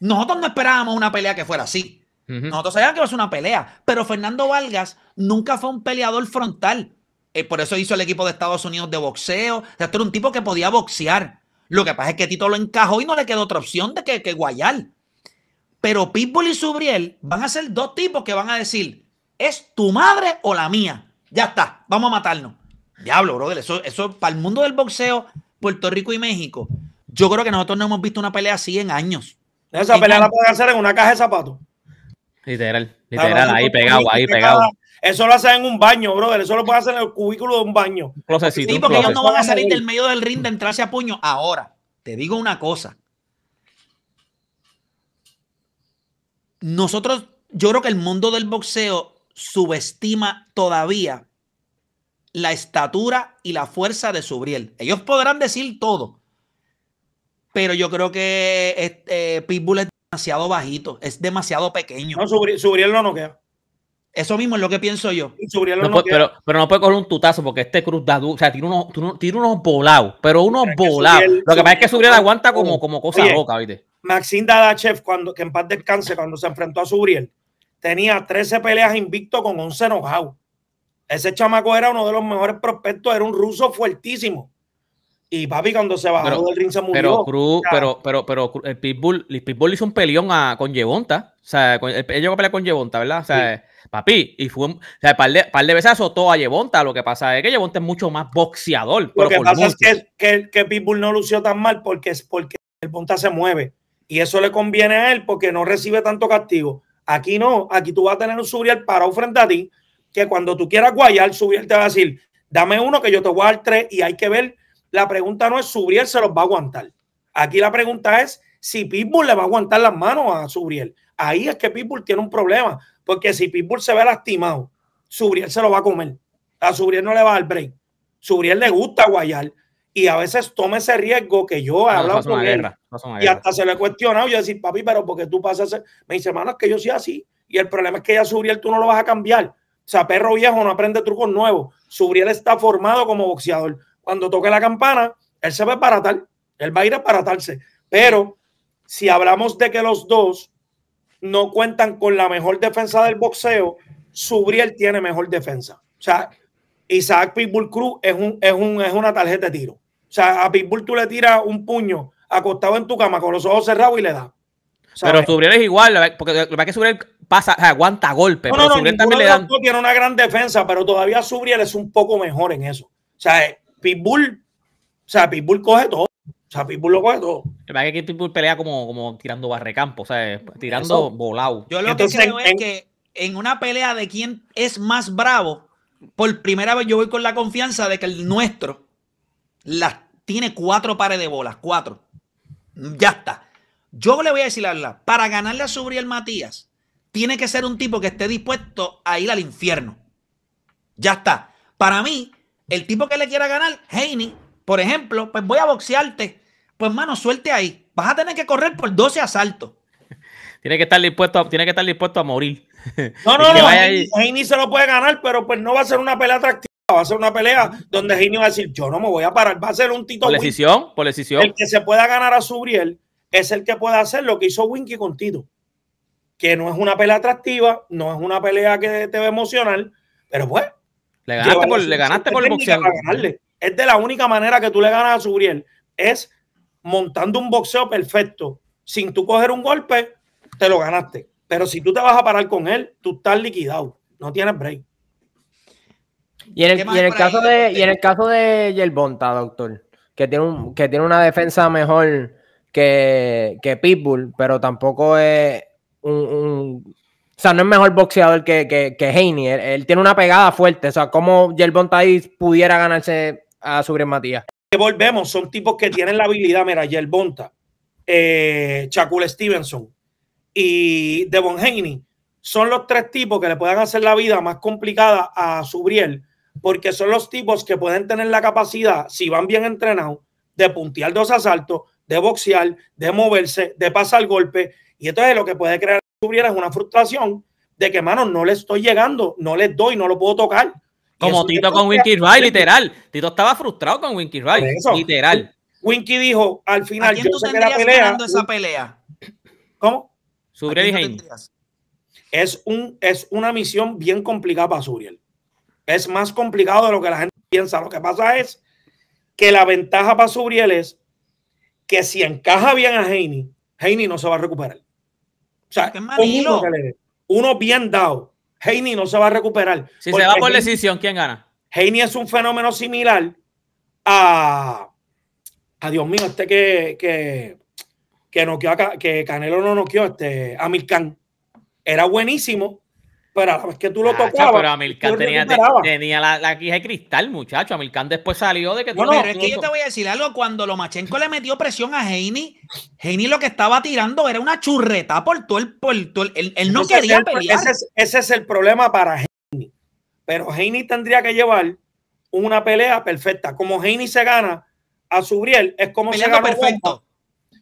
Nosotros no esperábamos una pelea que fuera así. Nosotros sabíamos que iba a ser una pelea, pero Fernando Vargas nunca fue un peleador frontal. Eh, por eso hizo el equipo de Estados Unidos de boxeo. Este era un tipo que podía boxear. Lo que pasa es que Tito lo encajó y no le quedó otra opción de que, que guayar. Pero Pitbull y Subriel van a ser dos tipos que van a decir, ¿es tu madre o la mía? Ya está, vamos a matarnos. Diablo, brother, eso, para el mundo del boxeo, Puerto Rico y México, yo creo que nosotros no hemos visto una pelea así en años. Esa pelea la pueden hacer en una caja de zapatos. Literal, literal, ahí pegado, ahí pegado. Eso lo hacen en un baño, brother. Eso lo pueden hacer en el cubículo de un baño. sí, porque ellos no van a salir del medio del ring de entrarse a puño. Ahora, te digo una cosa. Nosotros, yo creo que el mundo del boxeo subestima todavía la estatura y la fuerza de Subriel. Ellos podrán decir todo, pero yo creo que este, Pitbull es demasiado bajito, es demasiado pequeño. No, Subriel no nos queda. Eso mismo es lo que pienso yo. pero, no puede coger un tutazo porque este Cruz da O sea, tiene unos, tiene unos volados, pero unos volados. Lo que pasa es que Subriel aguanta como, como cosa loca, ¿viste? Maxim Dadachev, cuando, que en paz descanse, cuando se enfrentó a Subriel, tenía 13 peleas invicto con 11 enojados Ese chamaco era uno de los mejores prospectos, era un ruso fuertísimo. Y papi, cuando se bajó del ring se murió. Pero Cruz, pero, el Pitbull, el Pitbull hizo un peleón a, con Yevonta. O sea, él llegó a pelear con Yevonta, ¿verdad? O sea, Papi, y fue un par, de, par de veces azotó a Yevonta. Lo que pasa es que Yevonta es mucho más boxeador. Lo que pasa es que, Pitbull no lució tan mal porque, es porque el punta se mueve. Y eso le conviene a él porque no recibe tanto castigo. Aquí no, aquí tú vas a tener un Subriel para frente a ti, que cuando tú quieras guayar, Subriel te va a decir, dame uno que yo te voy a tres y hay que ver. La pregunta no es Subriel se los va a aguantar. Aquí la pregunta es si Pitbull le va a aguantar las manos a Subriel. Ahí es que Pitbull tiene un problema, porque si Pitbull se ve lastimado, Subriel se lo va a comer. A Subriel no le va al break. Subriel le gusta guayar. Y a veces toma ese riesgo que yo he hablado con él. y hasta se lo he cuestionado. Yo decir, papi, pero porque tú pasas. Me dice, hermano, es que yo soy así. Y el problema es que ya Subriel tú no lo vas a cambiar. O sea, perro viejo no aprende trucos nuevos. Subriel está formado como boxeador. Cuando toque la campana, él se va a paratar. Él va a ir a paratarse. Pero si hablamos de que los dos no cuentan con la mejor defensa del boxeo, Subriel tiene mejor defensa. O sea, Isaac Pitbull Cruz es, un, un, es una tarjeta de tiro. O sea, a Pitbull tú le tiras un puño acostado en tu cama con los ojos cerrados y le da. Pero Subriel es igual, porque lo que Subriel pasa, aguanta golpes. No, pero no, Subriel también le Tiene una gran defensa, pero todavía Subriel es un poco mejor en eso. O sea, Pitbull, o sea, Pitbull coge todo. O sea, Pitbull lo cual. todo. que Pitbull pelea como, como tirando barrecampo, o sea, tirando volado. Yo lo que creo es que en una pelea de quién es más bravo, por primera vez yo voy con la confianza de que el nuestro las, tiene cuatro pares de bolas, cuatro. Ya está. Yo le voy a decir a para ganarle a Subriel Matías, tiene que ser un tipo que esté dispuesto a ir al infierno. Ya está. Para mí, el tipo que le quiera ganar, Heini, por ejemplo, pues voy a boxearte. Pues, mano, suelte ahí. Vas a tener que correr por 12 asaltos. Tiene que estar dispuesto a, tiene que estar dispuesto a morir. No, no, no. Gini se lo puede ganar, pero pues no va a ser una pelea atractiva. Va a ser una pelea donde Gini va a decir, yo no me voy a parar. Va a ser un Tito Por decisión, por decisión. El que se pueda ganar a Subriel es el que pueda hacer lo que hizo Winky con Tito. Que no es una pelea atractiva, no es una pelea que te va a emocionar, pero pues. Le ganaste por, le ganaste por el boxeo. Es de la única manera que tú le ganas a Subriel es montando un boxeo perfecto, sin tú coger un golpe, te lo ganaste. Pero si tú te vas a parar con él, tú estás liquidado. No tienes break. Y en el, caso, de, y en el caso de Yerbonta, doctor, que tiene, que tiene una defensa mejor que, que Pitbull, pero tampoco es un, O sea, no es mejor boxeador que, que, que Él, tiene una pegada fuerte. O sea, ¿cómo Yerbonta ahí pudiera ganarse a Subriel Matías? volvemos, son tipos que tienen la habilidad, mira, el Bonta, eh, Chacul Stevenson y Devon Haney son los tres tipos que le pueden hacer la vida más complicada a Subriel, porque son los tipos que pueden tener la capacidad, si van bien entrenados, de puntear dos asaltos, de boxear, de moverse, de pasar golpe. Y entonces lo que puede crear Subriel es una frustración de que, mano, no le estoy llegando, no les doy, no lo puedo tocar. Como Tito con Winky Ray, literal. Tito estaba frustrado con Winky Ray, literal. Winky dijo al final, ¿A quién tú esa pelea? ¿Cómo? Suriel Es, un, es una misión bien complicada para Subriel. Es más complicado de lo que la gente piensa. Lo que pasa es que la ventaja para Subriel es que si encaja bien a Heini, Heini no se va a recuperar. O sea, uno bien dado Heini no se va a recuperar. Si se va por decisión, ¿quién gana? Heini es un fenómeno similar a. a Dios mío, este que. que, que, que Canelo no noqueó, este, a Milkán. Era buenísimo, pero es que tú lo tocabas. pero Amilcán tenía, tenía la, la, quija de cristal, muchacho. Amilcán después salió de que tú no, no, pero es que yo te voy a decir algo. Cuando Lomachenko le metió presión a Heini, Heini lo que estaba tirando era una churreta por todo el. él, no quería pelear. Ese es, el problema para Heini. Pero Heini tendría que llevar una pelea perfecta. Como Heini se gana a Subriel, es como se ganó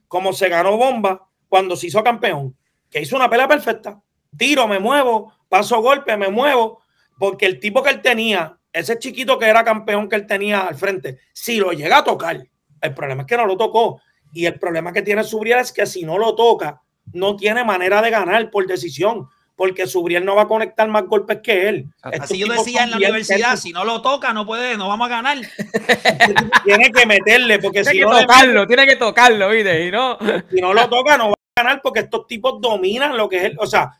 Como se ganó Bomba cuando se hizo campeón. Que hizo una pelea perfecta. Tiro, me muevo paso golpe, me muevo, porque el tipo que él tenía, ese chiquito que era campeón que él tenía al frente, si lo llega a tocar, el problema es que no lo tocó. Y el problema que tiene Subriel es que si no lo toca, no tiene manera de ganar por decisión, porque Subriel no va a conectar más golpes que él. Así yo decía en la universidad, si no lo toca, no puede, no vamos a ganar. tiene que meterle, porque tiene si que no tocarlo, tiene que tocarlo, Y no... si no lo toca, no va a ganar, porque estos tipos dominan lo que es él. o sea,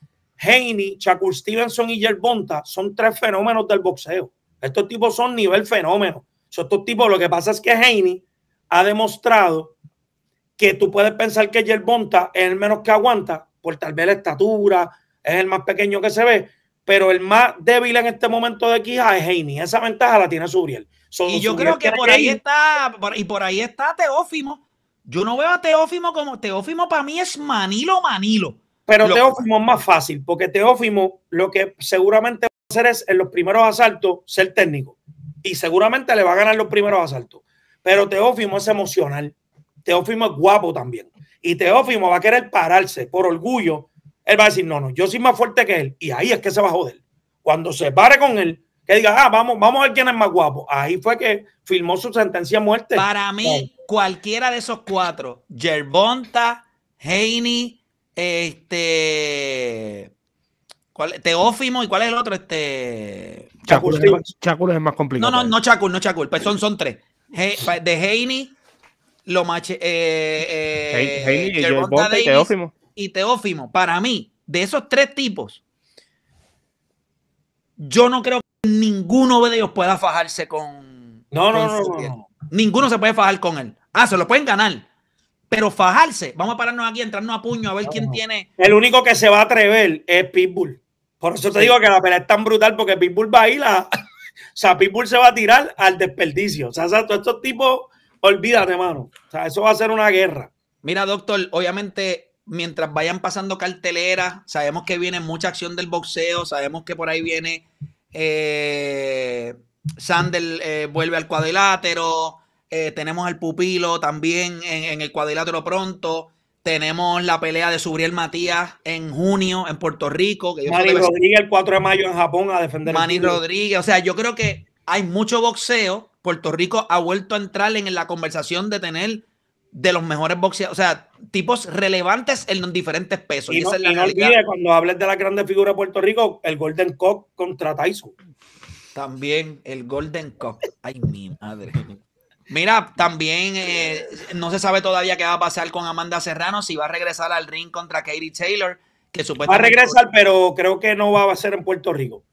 Heine, Shakur Stevenson y Yerbonta son tres fenómenos del boxeo. Estos tipos son nivel fenómeno. estos tipos, lo que pasa es que Heine ha demostrado que tú puedes pensar que Yerbonta es el menos que aguanta, por tal vez la estatura, es el más pequeño que se ve, pero el más débil en este momento de Quija es Haney. Esa ventaja la tiene Subriel. y yo creo que por ahí está, y por ahí está Teófimo. Yo no veo a Teófimo como Teófimo para mí es Manilo Manilo. Pero Teófimo es más fácil, porque Teófimo lo que seguramente va a hacer es en los primeros asaltos ser técnico. Y seguramente le va a ganar los primeros asaltos. Pero Teófimo es emocional. Teófimo es guapo también. Y Teófimo va a querer pararse por orgullo. Él va a decir, no, no, yo soy más fuerte que él. Y ahí es que se va a joder. Cuando se pare con él, que diga, ah, vamos, vamos a ver quién es más guapo. Ahí fue que firmó su sentencia de muerte. Para mí, cualquiera de esos cuatro, Yerbonta, Heini... Este. ¿cuál, Teófimo y cuál es el otro? Este. Chacul, es, más, más complicado. No, no, no Chacul, no Chacul. Pues son, son tres. de Heini, lo eh, eh, y Teófimo. para mí, de esos tres tipos, yo no creo que ninguno de ellos pueda fajarse con. con no, no, no, Ninguno se puede fajar con él. Ah, se lo pueden ganar. Pero fajarse, vamos a pararnos aquí, entrarnos a puño, a ver quién tiene. El único que se va a atrever es Pitbull. Por eso te digo que la pelea es tan brutal, porque Pitbull va a ir O sea, Pitbull se va a tirar al desperdicio. O sea, todos estos tipos, olvídate, hermano. O sea, eso va a ser una guerra. Mira, doctor, obviamente, mientras vayan pasando carteleras, sabemos que viene mucha acción del boxeo, sabemos que por ahí viene eh, Sandel eh, vuelve al cuadrilátero, eh, tenemos al Pupilo también en, el cuadrilátero pronto. Tenemos la pelea de Subriel Matías en junio en Puerto Rico. Que Manny Rodríguez el 4 de mayo en Japón a defender. Manny Rodríguez, o sea, yo creo que hay mucho boxeo. Puerto Rico ha vuelto a entrar en la conversación de tener de los mejores boxeadores, o sea, tipos relevantes en diferentes pesos. Y, no, cuando hables de la grande figura de Puerto Rico, el Golden Cock contra Tyson. También el Golden Cock. Ay, mi madre. Mira, también eh, no se sabe todavía qué va a pasar con Amanda Serrano, si va a regresar al ring contra Katie Taylor, que supuestamente... Va a regresar, pero creo que no va a ser en Puerto Rico.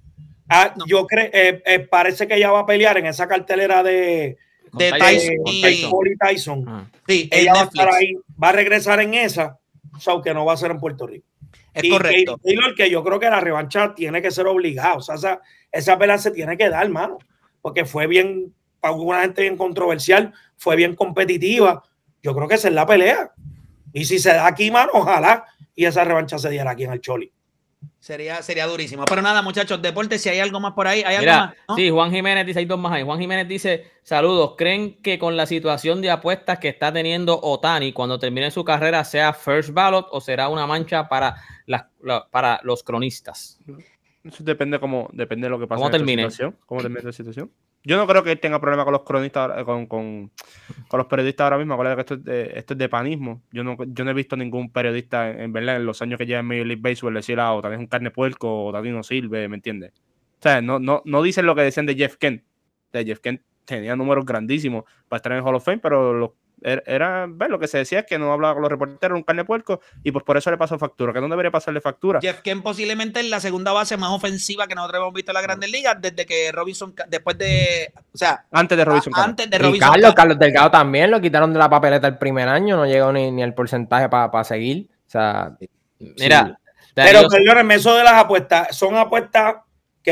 Ah, yo creo, eh, eh, parece que ella va a pelear en esa cartelera de, de Tyson. Y... Tyson. Tyson. Ah. Sí, ella va a, estar ahí, va a regresar en esa, aunque no va a ser en Puerto Rico. Es correcto. Taylor, que yo creo que la revancha tiene que ser obligada, o sea, esa, esa pelea se tiene que dar, mano, porque fue bien una gente bien controversial, fue bien competitiva. Yo creo que esa es la pelea. Y si se da aquí, mano, ojalá y esa revancha se diera aquí en el Choli. Sería, sería durísimo. Pero nada, muchachos, deporte, si hay algo más por ahí, hay algo más. Sí, Juan Jiménez dice, hay dos más ahí. Juan Jiménez dice, saludos, ¿creen que con la situación de apuestas que está teniendo Otani, cuando termine su carrera, sea first ballot o será una mancha para, las, para los cronistas? Eso depende, cómo, depende de lo que pase. en ¿Cómo termine la situación? Yo no creo que él tenga problema con los cronistas, con, los periodistas ahora mismo. que esto es de, esto es de panismo. Yo no, yo no he visto ningún periodista, en, en los años que lleva en Major League Baseball decir, ah, o también es un carne puerco, o también no sirve, ¿me entiendes? O sea, no, no, no dicen lo que decían de Jeff Kent. De Jeff Kent tenía números grandísimos para estar en el Hall of Fame, pero los Er, era, lo que se decía es que no hablaba con los reporteros, un carne puerco, y pues por eso le pasó factura, que no debería pasarle factura. Jeff Kemp posiblemente es la segunda base más ofensiva que nosotros hemos visto en la Grandes Ligas desde que Robinson, después de, o sea, antes de Robinson. Carlos, Delgado también lo quitaron de la papeleta el primer año, no llegó ni, el porcentaje para seguir. O sea, mira. Pero perdónenme, eso de las apuestas, son apuestas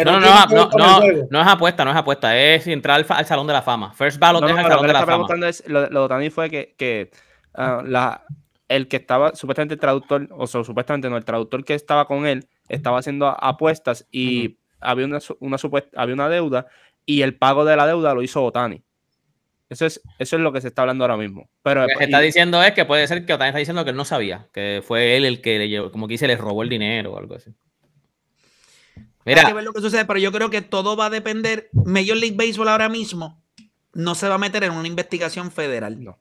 no, no, no, no, no, es apuesta, no es apuesta, es entrar al, Salón de la Fama. First ballot es el Salón de la Fama. lo, de Otani fue que, que ah, la, el que estaba, supuestamente el traductor, o sea, supuestamente no, el traductor que estaba con él estaba haciendo apuestas y había, una, una supuesta, había una deuda y el pago de la deuda lo hizo Otani. Eso es, eso es lo que se está hablando ahora mismo. Pero, lo que está diciendo es que puede ser que Otani está diciendo que él no sabía, que fue él el que le llevó, como que dice, le robó el dinero o algo así. Mira. pero yo creo que todo va a depender. Major League Baseball ahora mismo no se va a meter en una investigación federal.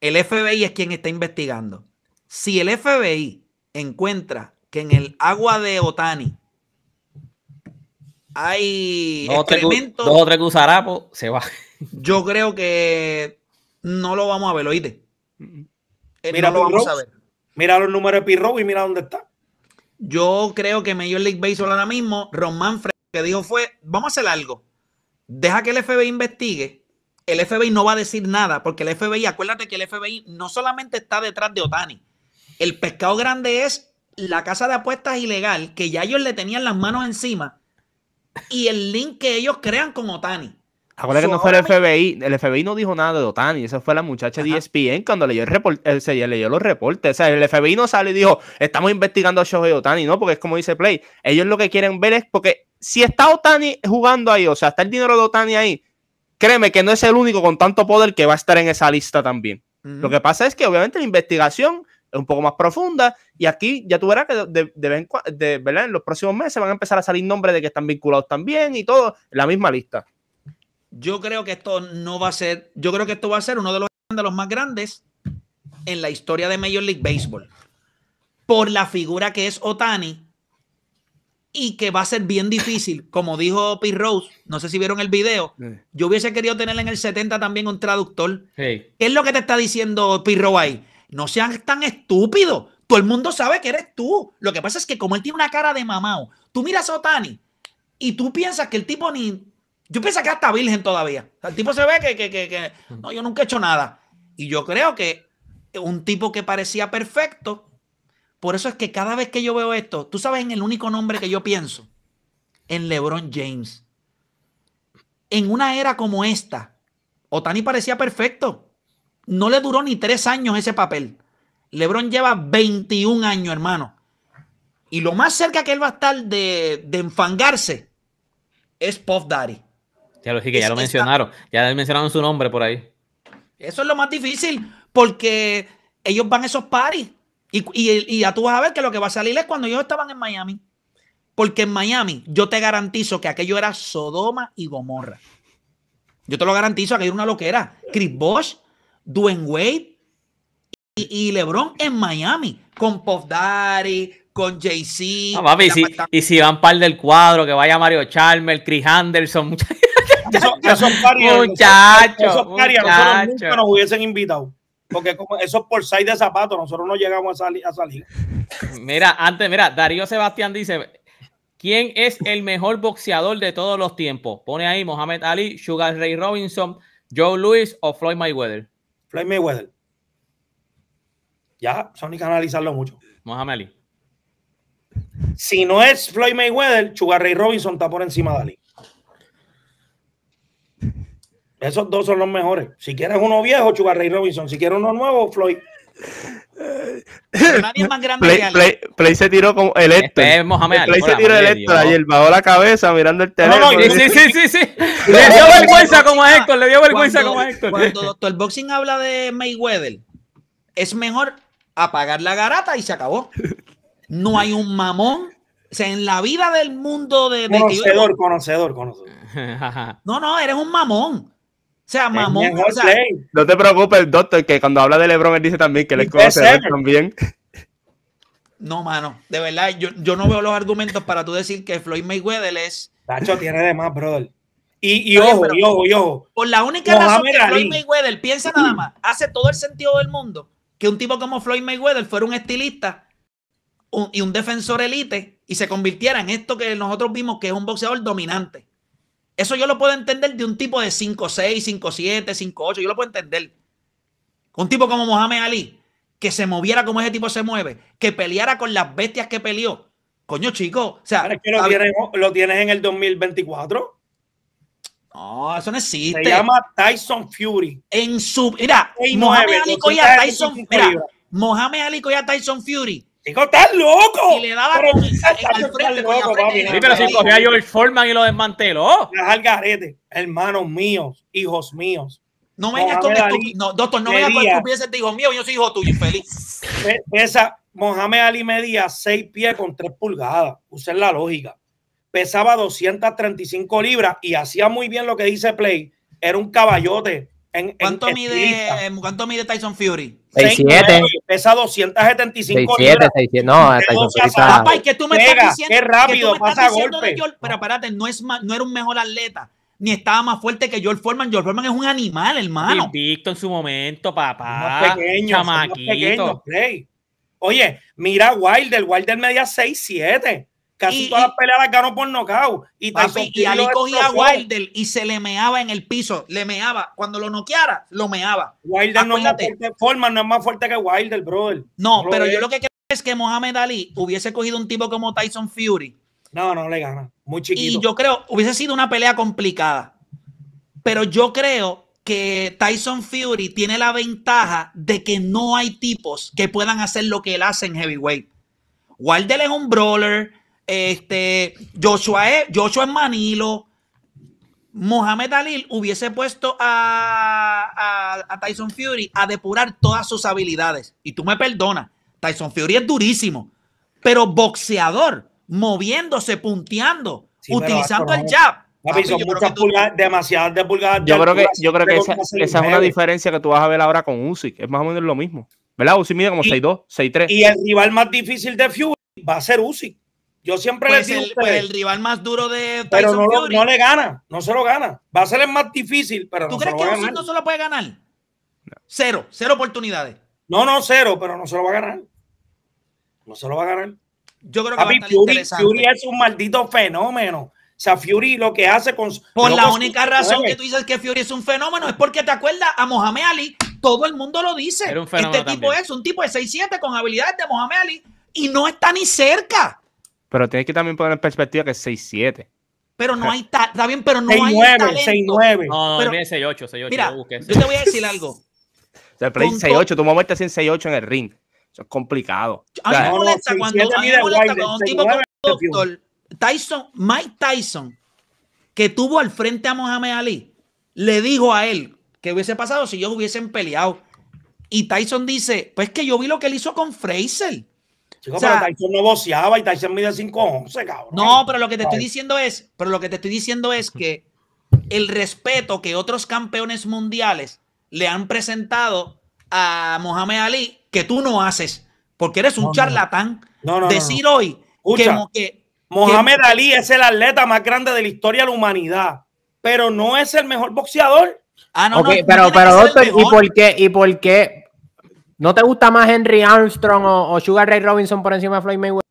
El FBI es quien está investigando. Si el FBI encuentra que en el agua de Otani hay elementos, o tres se va. Yo creo que no lo vamos a ver, oíste. Eh, mira, lo vamos a ver. Mira los números de Pirro y mira dónde está. Yo creo que Major League Baseball ahora mismo, Ron Manfred, que dijo fue, vamos a hacer algo. Deja que el FBI investigue. El FBI no va a decir nada, porque el FBI, acuérdate que el FBI no solamente está detrás de Otani. El pescado grande es la casa de apuestas ilegal, que ya ellos le tenían las manos encima, y el link que ellos crean con Otani. Acuérdate que no fue el FBI, el FBI no dijo nada de Otani, esa fue la muchacha de ESPN cuando leyó, el reporte, eh, leyó los reportes. O sea, el FBI no sale y dijo, estamos investigando a Shohei Otani, ¿no? Porque es como dice Play, ellos lo que quieren ver es porque si está Otani jugando ahí, o sea, está el dinero de Otani ahí, créeme que no es el único con tanto poder que va a estar en esa lista también. Lo que pasa es que obviamente la investigación es un poco más profunda y aquí ya tú verás que de, en los próximos meses van a empezar a salir nombres de que están vinculados también y todo, la misma lista. Yo creo que esto no va a ser, yo creo que esto va a ser uno de los escándalos más grandes en la historia de Major League Baseball. Por la figura que es Otani y que va a ser bien difícil, como dijo P. Rose, no sé si vieron el video, yo hubiese querido tener en el 70 también un traductor. ¿Qué es lo que te está diciendo Pete Rose ahí? No seas tan estúpido, todo el mundo sabe que eres tú. Lo que pasa es que como él tiene una cara de mamao, tú miras a Otani y tú piensas que el tipo ni, yo pienso que hasta virgen todavía. el tipo se ve que, mm. no, yo nunca he hecho nada. Y yo creo que un tipo que parecía perfecto, por eso es que cada vez que yo veo esto, tú sabes en el único nombre que yo pienso, en LeBron James. En una era como esta, Otani parecía perfecto. No le duró ni tres años ese papel. LeBron lleva 21 años, hermano. Y lo más cerca que él va a estar de, de enfangarse es Pop Daddy. Ya lo ya lo mencionaron. Ya mencionaron su nombre por ahí. Eso es lo más difícil, porque ellos van a esos paris. Y, ya tú vas a ver que lo que va a salir es cuando ellos estaban en Miami. Porque en Miami, yo te garantizo que aquello era Sodoma y Gomorra. Yo te lo garantizo, aquello era una loquera. Chris Bosch, Dwayne Wade y, y LeBron en Miami. Con Puff Daddy, con Jay-Z. y, si, van par del cuadro, que vaya Mario Chalmers, Chris Anderson, gente Muchachos, esos esos, nunca nos hubiesen invitado. Porque como esos por seis de zapatos, nosotros no llegamos a, salir a salir. Mira, antes, mira, Darío Sebastián dice: ¿Quién es el mejor boxeador de todos los tiempos? Pone ahí Mohamed Ali, Sugar Ray Robinson, Joe Louis o Floyd Mayweather. Floyd Mayweather. Ya, son y analizarlo mucho. Mohamed Ali. Si no es Floyd Mayweather, Sugar Ray Robinson está por encima de Ali. Esos dos son los mejores. Si quieres uno viejo, Chugarrey Robinson. Si quieres uno nuevo, Floyd. nadie más grande Play, que Play, se tiró como el este Héctor. Play se tiró el Héctor ayer, bajó la cabeza mirando el teléfono. No, no, sí, sí, sí, sí. Le dio vergüenza como a ah, Héctor, le dio vergüenza cuando, como Héctor. Cuando Doctor Boxing habla de Mayweather, es mejor apagar la garata y se acabó. No hay un mamón. O sea, en la vida del mundo de... conocedor, conocedor, conocedor. No, no, eres un mamón sea, mamón. no te preocupes, doctor, que cuando habla de LeBron, él dice también que le a conoce también. No, mano, de verdad, yo, yo, no veo los argumentos para tú decir que Floyd Mayweather es. Tacho tiene de más, brother. Y, ojo, y ojo, y ojo. Por la única razón que Floyd Mayweather piensa nada más, hace todo el sentido del mundo que un tipo como Floyd Mayweather fuera un estilista y un defensor elite y se convirtiera en esto que nosotros vimos que es un boxeador dominante. Eso yo lo puedo entender de un tipo de 5'6, 5'7, 5'8, yo lo puedo entender. Un tipo como Mohamed Ali, que se moviera como ese tipo se mueve, que peleara con las bestias que peleó. Coño, chico, o sea, lo, tienes, en el 2024. No, eso no existe. Se llama Tyson Fury. En su. Mira, Mohamed Ali Coya Tyson. Fury. Mohamed Ali a Tyson Fury Chico, estás loco. Y le daba con, al frente, Sí, pero si cogía yo el Foreman y lo desmanteló. Las algarete, hermanos míos, hijos míos. No me vengas con esto. No, doctor, no me vengas con pies de hijo mío, yo soy hijo tuyo, infeliz. Esa. Mohamed Ali medía 6 pies con 3 pulgadas. Usen la lógica. Pesaba 235 libras y hacía muy bien lo que dice Play. Era un caballote. ¿Cuánto, mide, ¿Cuánto mide Tyson Fury? 6'7 pesa 275 6, libras. 7, 6, no, Papá, y que tú me pega, estás diciendo, qué rápido, que tú pasa estás pero espérate, no, era un mejor atleta ni estaba más fuerte que George Foreman. George Foreman es un animal, hermano. Invicto en su momento, papá. Más pequeño, chamaquito. Más pequeño, Oye, mira Wilder. Wilder media 6'7". Casi todas las peleas las ganó por nocaut. Y, y Ali cogía a Wilder y se le meaba en el piso. Le meaba. Cuando lo noqueara, lo meaba. Wilder no es más fuerte, forma, no más fuerte que Wilder, brother. No, pero yo lo que creo es que Mohamed Ali hubiese cogido un tipo como Tyson Fury. No, no le gana. Muy chiquito. Y yo creo, hubiese sido una pelea complicada. Pero yo creo que Tyson Fury tiene la ventaja de que no hay tipos que puedan hacer lo que él hace en heavyweight. Wilder es un brawler, este, Joshua, Joshua en Manilo. Mohamed Dalil hubiese puesto a, Tyson Fury a depurar todas sus habilidades. Y tú me perdonas, Tyson Fury es durísimo, pero boxeador, moviéndose, punteando, utilizando el jab. demasiado son de pulgadas. Yo creo que, yo creo que esa, es una diferencia que tú vas a ver ahora con Usyk. Es más o menos lo mismo. ¿Verdad? Usyk mide como 6-2, Y el rival más difícil de Fury va a ser Usyk. Yo siempre le pues digo. El, pues el rival más duro de Tyson Pero no, Fury. no le gana, no se lo gana. Va a ser el más difícil, pero ¿Tú no crees se lo puede ganar? Cero, cero oportunidades. No, no, cero, pero no se lo va a ganar. No se lo va a ganar. Yo creo que Fury, es un maldito fenómeno. O sea, Fury lo que hace con. Por la única razón que tú dices que Fury es un fenómeno es porque te acuerdas a Mohamed Ali, todo el mundo lo dice. este tipo es un tipo de 6-7 con habilidades de Mohamed Ali y no está ni cerca. Pero tienes que también poner en perspectiva que es 6-7. Pero no hay tal, Está bien, pero no 6, hay 9, 6-9. No, no, no 6-8, 6-8. Mira, yo, te voy a decir algo. o sea, el play 6-8, tu mamá está 6-8 en el ring. Eso es complicado. A mí me molesta cuando, a mí cuando un tipo como el doctor, Mike Tyson, que tuvo al frente a Mohamed Ali, le dijo a él que hubiese pasado si ellos hubiesen peleado. Y Tyson dice, pues que yo vi lo que él hizo con Fraser pero Tyson no boceaba y Tyson mide cabrón. No, pero lo que te estoy diciendo es, pero lo que te estoy diciendo es que el respeto que otros campeones mundiales le han presentado a Mohamed Ali, que tú no haces, porque eres un charlatán. No, decir hoy que, Mohamed Ali es el atleta más grande de la historia de la humanidad, pero no es el mejor boxeador. Ah, no, no, pero, pero doctor, ¿y por qué? ¿Y por qué? ¿No te gusta más Henry Armstrong o, Sugar Ray Robinson por encima de Floyd Mayweather?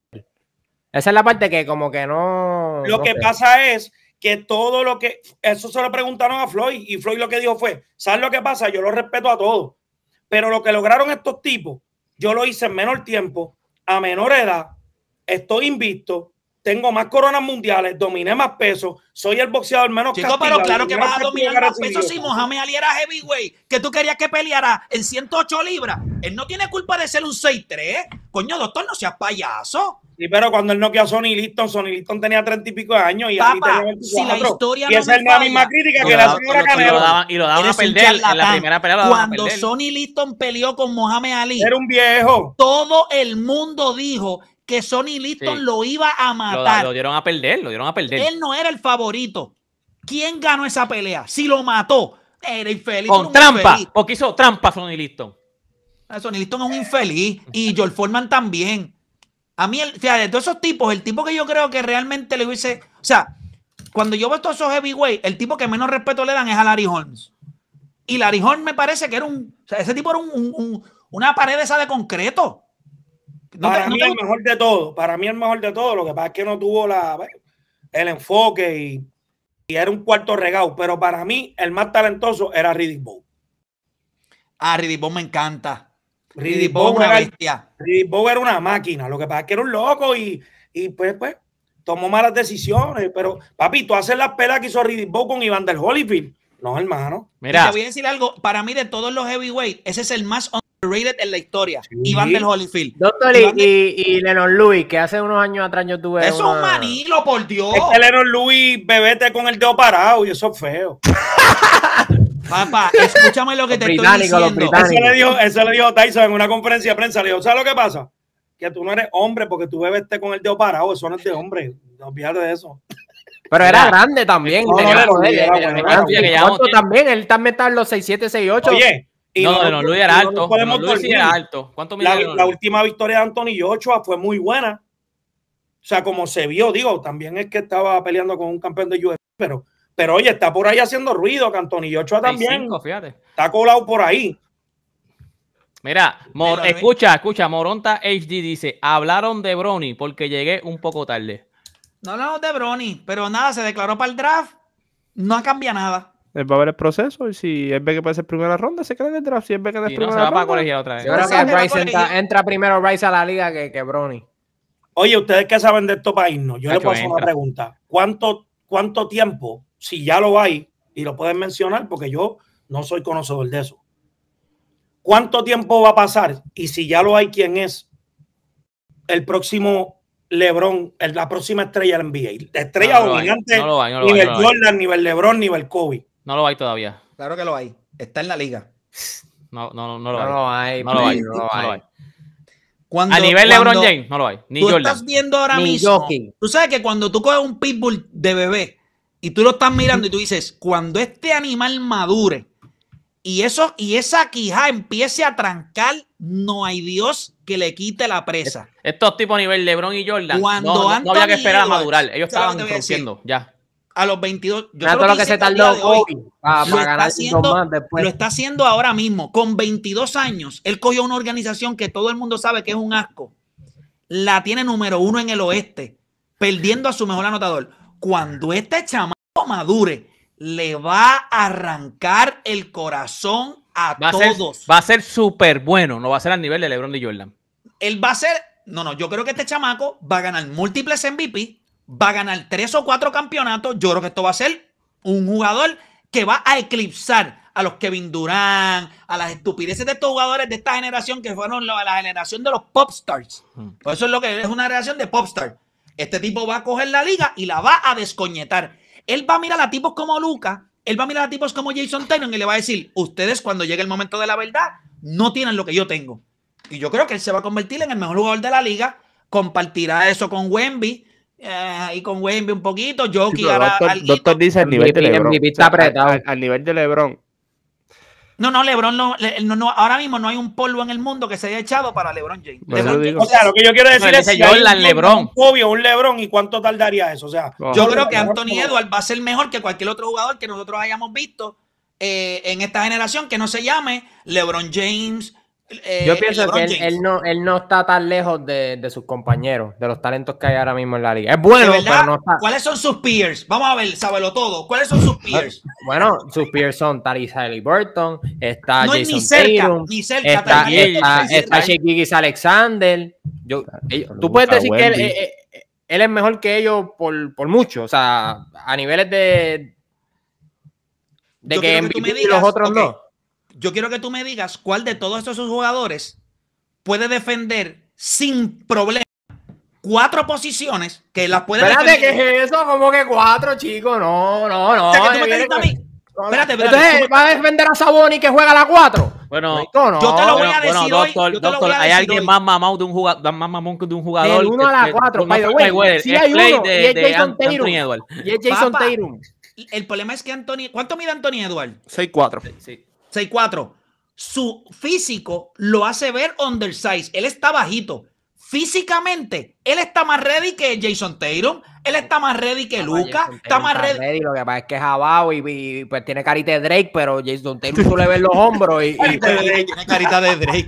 Esa es la parte que como que no... Lo que pasa es que todo lo que... Eso se lo preguntaron a Floyd y Floyd lo que dijo fue, ¿sabes lo que pasa? Yo lo respeto a todos, pero lo que lograron estos tipos, yo lo hice en menor tiempo, a menor edad, estoy invicto tengo más coronas mundiales, dominé más pesos, soy el boxeador menos Chico, pero claro que vas a dominar más peso si Mohamed Ali era heavyweight, que tú querías que peleara en 108 libras. Él no tiene culpa de ser un 6-3. Coño, doctor, no seas payaso. Sí, pero cuando él noqueó a Sonny Liston, Sonny Liston tenía 30 y pico de años y Papa, la historia y esa es la misma crítica que la señora Canelo. Y lo daban, a perder en la primera pelea. Lo cuando Sonny Liston peleó con Mohamed Ali. Era un viejo. Todo el mundo dijo que Sonny Liston lo iba a matar. Lo, dieron a perder, lo dieron a perder. Él no era el favorito. ¿Quién ganó esa pelea? Si lo mató, era infeliz. Con trampa, o porque hizo trampa Sonny Liston. Ah, Sonny Liston es un infeliz y George Foreman también. A mí, o sea, de todos esos tipos, el tipo que yo creo que realmente le hubiese. O sea, cuando yo veo todos esos heavyweights, el tipo que menos respeto le dan es a Larry Holmes. Y Larry Holmes me parece que era un. O sea, ese tipo era una pared esa de concreto para mí el mejor de todo, para mí el mejor de todo, lo que pasa es que no tuvo la, el enfoque y, era un cuarto regao, pero para mí el más talentoso era Riddick Bow. Ah, Riddick Bow me encanta. Riddick era una era, bestia. era una máquina, lo que pasa es que era un loco y, pues, pues, tomó malas decisiones, pero papi, tú haces las pelas que hizo Riddick Bow con Iván del Holyfield no, hermano. Mira. Te voy a decir algo. Para mí, de todos los heavyweights ese es el más underrated en la historia. Iván del Holyfield. Doctor y, y, Lennon Louis, que hace unos años atrás yo tuve. Eso es un manilo, por Dios. Es que Lennon Louis bebete con el dedo parado y eso es feo. Papá, escúchame lo que te estoy diciendo. Eso le, dijo, eso le dijo Tyson en una conferencia de prensa. Le dijo, ¿sabes lo que pasa? Que tú no eres hombre porque tú bebeste con el dedo parado. Eso no es de hombre. No olvides de eso. Pero era, grande también. No, también. Él también estaba en los 6, 7, Oye. Y no, no, Luis era alto. la, última victoria de Anthony Joshua fue muy buena. O sea, como se vio, digo, también es que estaba peleando con un campeón de UFC, e pero, pero oye, está por ahí haciendo ruido, que Anthony Joshua también. Está colado por ahí. Mira, escucha, escucha, Moronta HD dice, hablaron de Brony porque llegué un poco tarde. No hablamos de Brony, pero nada, se declaró para el draft. No ha cambia nada. va a ver el proceso y si él ve que puede ser primera ronda, se queda en el draft. Si él ve que es primera se va para colegiar otra vez. Ahora que Bryce entra, primero Bryce a la liga que, que Brony. Oye, ustedes que saben de esto para irnos, yo le puedo hacer una pregunta. ¿Cuánto, ¿Cuánto tiempo, si ya lo hay, y lo pueden mencionar porque yo no soy conocedor de eso? ¿Cuánto tiempo va a pasar y si ya lo hay, quién es el próximo LeBron, la próxima estrella del NBA. Estrella dominante, no, no Jordan, nivel Jordan, nivel LeBron, nivel Kobe. No lo hay todavía. Claro que lo hay. Está en la liga. No, no, no, lo, hay. No lo hay. No lo a nivel LeBron James, no lo hay. Ni tú estás viendo ahora mismo. Tú sabes que cuando tú coges un pitbull de bebé y tú lo estás mirando y tú dices, cuando este animal madure y, eso, y esa quija empiece a trancar, no hay Dios que le quite la presa. Estos tipos a nivel LeBron y Jordan. Cuando no, no, había que esperar a madurar. Ellos estaban rompiendo ya. A los 22. Yo creo lo que se tardó está haciendo, lo está haciendo ahora mismo. Con 22 años, él cogió una organización que todo el mundo sabe que es un asco. La tiene número uno en el oeste, perdiendo a su mejor anotador. Cuando este chamaco madure, le va a arrancar el corazón a todos. va a ser súper bueno, no va a ser al nivel de LeBron y Jordan él va a ser, no, no, yo creo que este chamaco va a ganar múltiples MVP, va a ganar tres o cuatro campeonatos. Yo creo que esto va a ser un jugador que va a eclipsar a los Kevin Durant, a las estupideces de estos jugadores de esta generación que fueron la, la generación de los popstars. Por eso es lo que es una reacción de popstars. Este tipo va a coger la liga y la va a descoñetar. Él va a mirar a tipos como Luca él va a mirar a tipos como Jason Taylor y le va a decir, ustedes cuando llegue el momento de la verdad, no tienen lo que yo tengo. Y yo creo que él se va a convertir en el mejor jugador de la liga. Compartirá eso con Wemby. Eh, y con Wemby un poquito. yo doctor, dice al nivel de Lebron. al, nivel de Lebron. No, no, LeBron no, ahora mismo no hay un polvo en el mundo que se haya echado para LeBron James. o sea, lo que yo quiero decir es que se llama LeBron. obvio un LeBron y cuánto tardaría eso, o sea, yo creo que Anthony Edwards va a ser mejor que cualquier otro jugador que nosotros hayamos visto eh, en esta generación que no se llame LeBron James, eh, Yo pienso que él, no, él no está tan lejos de, sus compañeros, de los talentos que hay ahora mismo en la liga. Es bueno, pero no está. ¿Cuáles son sus peers? Vamos a ver, sábelo todo. ¿Cuáles son sus peers? Bueno, sus peers son Tari Burton está Jason ni cerca, está, también, está, Alexander. tú puedes decir que eh, eh, él, es mejor que ellos por, mucho, o sea, a niveles de, de que, los otros no yo quiero que tú me digas cuál de todos esos jugadores puede defender sin problema cuatro posiciones que las puede Espérate, defender. ¿qué es eso? ¿Cómo que cuatro, chicos? No, no, no. O Espérate, espérate. Entonces, ¿va a defender a Saboni que juega la cuatro? Bueno, yo te lo voy a decir no, doctor, hoy, doctor, hay alguien más de un más mamón que de un jugador. Del uno a la cuatro. hay uno, de, y es Jason Tatum. Y es Jason Tatum. El problema es que Anthony, ¿cuánto mide Anthony Edward? 6'4. Sí. 6-4 Su físico lo hace ver undersized. Él está bajito. Físicamente, él está más ready que Jason Taylor, Él está más ready que ah, pues, Lucas, Está, más ready. Lo que pasa es que es abajo y, pues tiene carita de Drake, pero Jason Taylor tú le ves los hombros y, tiene carita de Drake.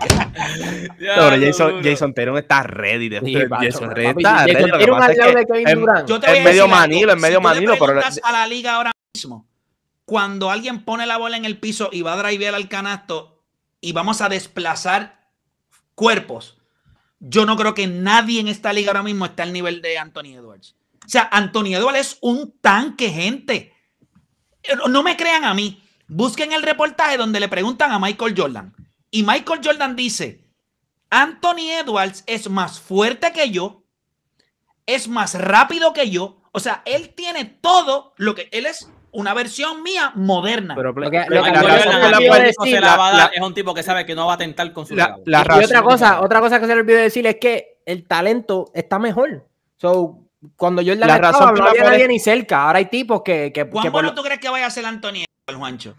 Jason, Taylor está ready. De, Jason medio manilo, es medio manilo. Pero... a la liga ahora mismo cuando alguien pone la bola en el piso y va a drivear al canasto y vamos a desplazar cuerpos, yo no creo que nadie en esta liga ahora mismo esté al nivel de Anthony Edwards. O sea, Anthony Edwards es un tanque, gente. Eh, no me crean a mí. Busquen el reportaje donde le preguntan a Michael Jordan. Y Michael Jordan dice, Anthony Edwards es más fuerte que yo, es más rápido que yo. O sea, él tiene todo lo que él es una versión mía moderna. Pero a dar. es un tipo que sabe que no va a tentar con su y, otra cosa, otra cosa que se le olvidó decir es que el talento está mejor. So, cuando yo la, la razón no había nadie ni cerca. Ahora hay tipos que. que ¿Cuán bueno tú crees que vaya a ser Antonio el Juancho?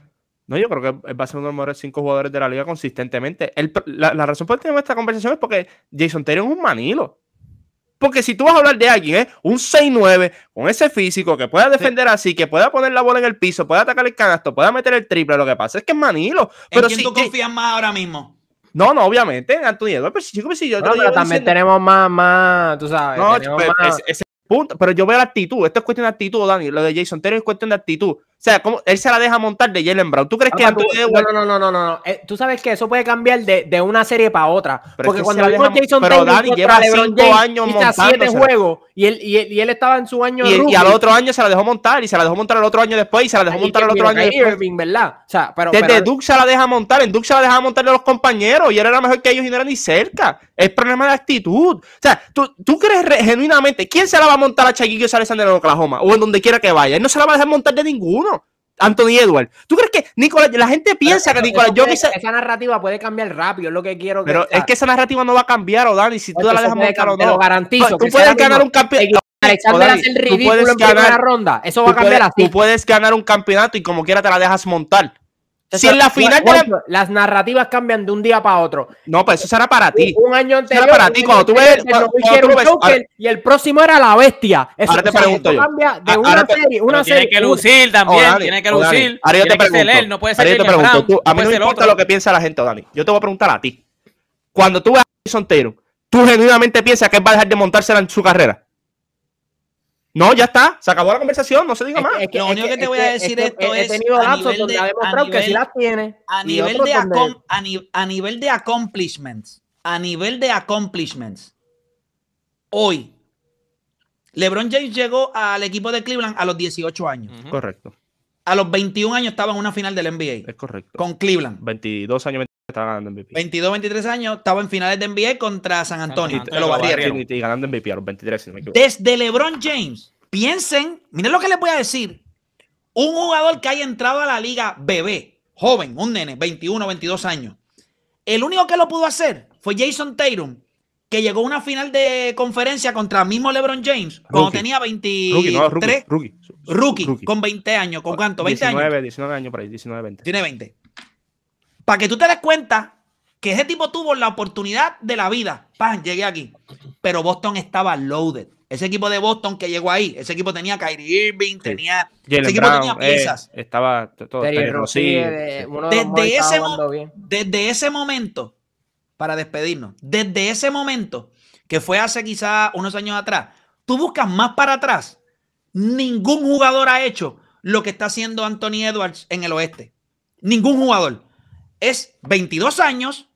No, yo creo que va a ser uno de los mejores cinco jugadores de la liga consistentemente. la, la, razón por la que tenemos esta conversación es porque Jason Terry es un manilo. Porque si tú vas a hablar de alguien, ¿eh? un 6-9, con ese físico, que pueda defender así, que pueda poner la bola en el piso, pueda atacar el canasto, pueda meter el triple, lo que pasa es que es Manilo. Pero si, tú confías más ahora mismo? No, no, obviamente, Antonio. pero pues si, yo también tenemos más, más, tú sabes. No, pero, pues, Es, punto, pero yo veo la actitud, esto es cuestión de actitud, Dani, lo de Jason Terry es cuestión de actitud. O sea, él se la deja montar de Jalen Brown. ¿Tú crees que No, no, no, no, no, eh, tú sabes que eso puede cambiar de, una serie para otra. Porque cuando Jason pero lleva cinco años montando siete juegos y él, y, él, estaba en su año y, al otro año se la dejó montar y se la dejó montar el otro año después y se la dejó montar el otro año después. ¿verdad? O sea, pero, Desde Duke se la deja montar. En Duke se la deja montar de los compañeros y él era mejor que ellos y no era ni cerca. Es problema de actitud. O sea, ¿tú, crees genuinamente quién se la va a montar a Chaguillo Alexander en Oklahoma o en donde quiera que vaya? Él no se la va a dejar montar de ninguno. Anthony Edward. ¿Tú crees que Nicolás, la gente piensa que Nicolás Yo Esa, esa narrativa puede cambiar rápido, es lo que quiero Pero es que esa narrativa no va a cambiar, O'Dani, si tú la dejas montar o Te lo garantizo. Tú, puedes ganar un campeonato. Alexander hace el ganar, primera ronda. Eso va a cambiar así. Tú puedes ganar un campeonato y como quiera te la dejas montar si en la final las narrativas cambian de un día para otro. No, pues eso será para ti. Un año anterior. Será para ti cuando tú ves, y el próximo era la bestia. Eso, ahora te pregunto yo. Cambia de ah, una serie, una Tiene que lucir también, tiene que lucir. ahora te pregunto. Él, no puede ser te pregunto, a mí no, importa lo que piensa la gente, Dani. Yo te voy a preguntar a ti. Cuando tú ves a Jason Taylor, tú genuinamente piensas que él va a dejar de montársela en su carrera. No, ya está, se acabó la conversación, no se diga más. lo único que, te voy a este, decir este, esto este es. que tiene. A nivel, de a, nivel de accomplishments, a nivel de accomplishments, hoy, LeBron James llegó al equipo de Cleveland a los 18 años. Correcto. A los 21 años estaba en una final del NBA. Es correcto. Con Cleveland. 22 años estaba ganando MVP. 22, 23 años, estaba en finales de NBA contra San Antonio. Y, ganando MVP a los 23, Desde LeBron James, piensen, miren lo que les voy a decir. Un jugador que haya entrado a la liga bebé, joven, un nene, 21, 22 años. El único que lo pudo hacer fue Jason Tatum, que llegó a una final de conferencia contra el mismo LeBron James cuando tenía 23. Rookie, rookie, rookie, con 20 años. ¿Con cuánto? 20 19, años. 19 años por ahí, 19, 20. Tiene 20. Para que tú te des cuenta que ese tipo tuvo la oportunidad de la vida. ¡Pam! Llegué aquí. Pero Boston estaba loaded. Ese equipo de Boston que llegó ahí, ese equipo tenía Kyrie Irving, tenía. ese equipo tenía eh, piezas. estaba todo. desde, ese momento, para despedirnos, desde ese momento, que fue hace quizá unos años atrás, tú buscas más para atrás. Ningún jugador ha hecho lo que está haciendo Anthony Edwards en el oeste. Ningún jugador es 22 años,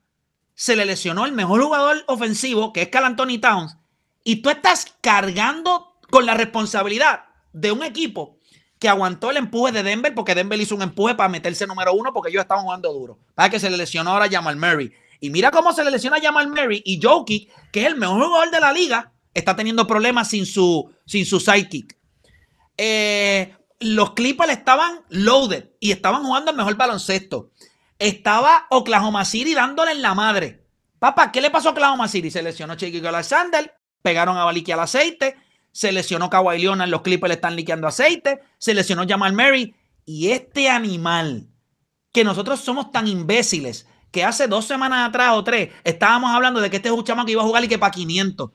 se le lesionó el mejor jugador ofensivo, que es Cal Towns, y tú estás cargando con la responsabilidad de un equipo que aguantó el empuje de Denver, porque Denver hizo un empuje para meterse número uno, porque ellos estaban jugando duro. Para que se le lesionó ahora Jamal Murray. Y mira cómo se le lesiona a Jamal Murray y Jokic, que es el mejor jugador de la liga, está teniendo problemas sin su, sin su sidekick. Eh, los Clippers estaban loaded y estaban jugando el mejor baloncesto. Estaba Oklahoma City dándole en la madre. Papá, ¿qué le pasó a Oklahoma City? Se lesionó Chiquito Alexander, pegaron a Baliki al aceite, se lesionó Kawhi Leonard, los Clippers le están liqueando aceite, se lesionó Jamal Mary. Y este animal, que nosotros somos tan imbéciles, que hace dos semanas atrás o tres estábamos hablando de que este es un chamo que iba a jugar y que para 500.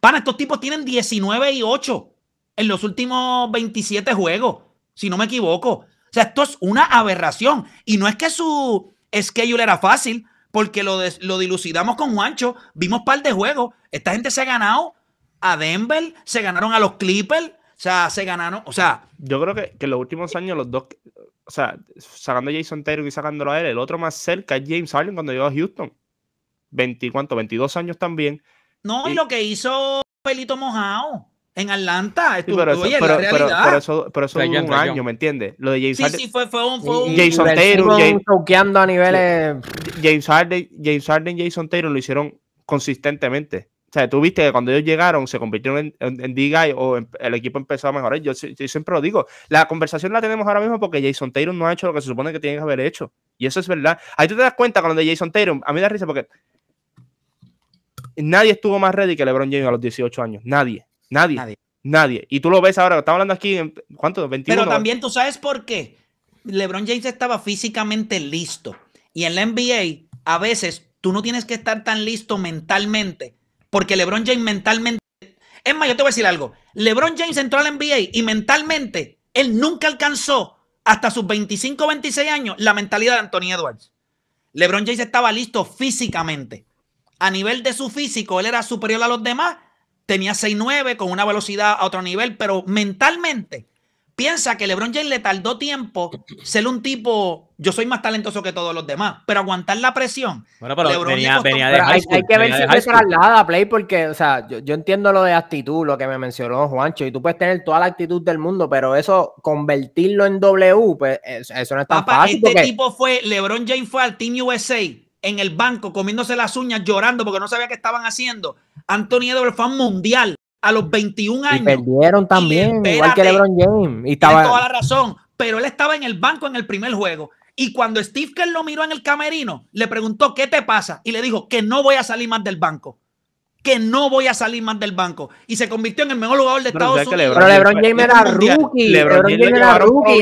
Pana, estos tipos tienen 19 y 8 en los últimos 27 juegos, si no me equivoco. O sea, esto es una aberración. Y no es que su schedule era fácil, porque lo, lo dilucidamos con Juancho, vimos par de juegos. Esta gente se ha ganado a Denver, se ganaron a los Clippers, o sea, se ganaron, o sea... Yo creo que, que en los últimos años los dos, o sea, sacando a Jason Terry y sacándolo a él, el otro más cerca es James Allen cuando llegó a Houston. 20, ¿cuánto? 22 años también. No, y, y lo que hizo Pelito Mojado en Atlanta. pero, eso, pero, eso, un año, ¿me entiendes? Lo de James sí, Harden. Sí, fue, un, fue Jason Taylor. James, a niveles. James Harden, James Harden, Jason Taylor lo hicieron consistentemente. O sea, tú viste que cuando ellos llegaron se convirtieron en, en, D-Guy o em, el equipo empezó a mejorar. Yo, siempre lo digo. La conversación la tenemos ahora mismo porque Jason Taylor no ha hecho lo que se supone que tiene que haber hecho. Y eso es verdad. Ahí tú te das cuenta cuando de Jason Taylor. A mí me da risa porque nadie estuvo más ready que LeBron James a los 18 años. Nadie. Nadie, nadie. Y tú lo ves ahora, estamos hablando aquí, en, ¿cuánto? 21. Pero también tú sabes por qué. LeBron James estaba físicamente listo. Y en la NBA, a veces tú no tienes que estar tan listo mentalmente, porque LeBron James mentalmente. Es más, yo te voy a decir algo. LeBron James entró a la NBA y mentalmente él nunca alcanzó hasta sus 25, 26 años la mentalidad de Anthony Edwards. LeBron James estaba listo físicamente. A nivel de su físico, él era superior a los demás tenía 6 con una velocidad a otro nivel, pero mentalmente piensa que LeBron James le tardó tiempo ser un tipo, yo soy más talentoso que todos los demás, pero aguantar la presión. Bueno, pero LeBron venía, de hay, que ver si es traslada, Play, porque, o sea, yo, entiendo lo de actitud, lo que me mencionó Juancho, y tú puedes tener toda la actitud del mundo, pero eso, convertirlo en W, pues eso no es tan fácil. Este tipo fue, LeBron James fue al Team USA en el banco comiéndose las uñas, llorando porque no sabía qué estaban haciendo. Anthony Edwards fan mundial a los 21 años. Y perdieron también, igual que LeBron James. Y estaba... Tiene toda la razón, pero él estaba en el banco en el primer juego. Y cuando Steve Kerr lo miró en el camerino, le preguntó, ¿qué te pasa? Y le dijo, que no voy a salir más del banco que no voy a salir más del banco. Y se convirtió en el mejor jugador de Estados Unidos. pero LeBron James era rookie. era rookie.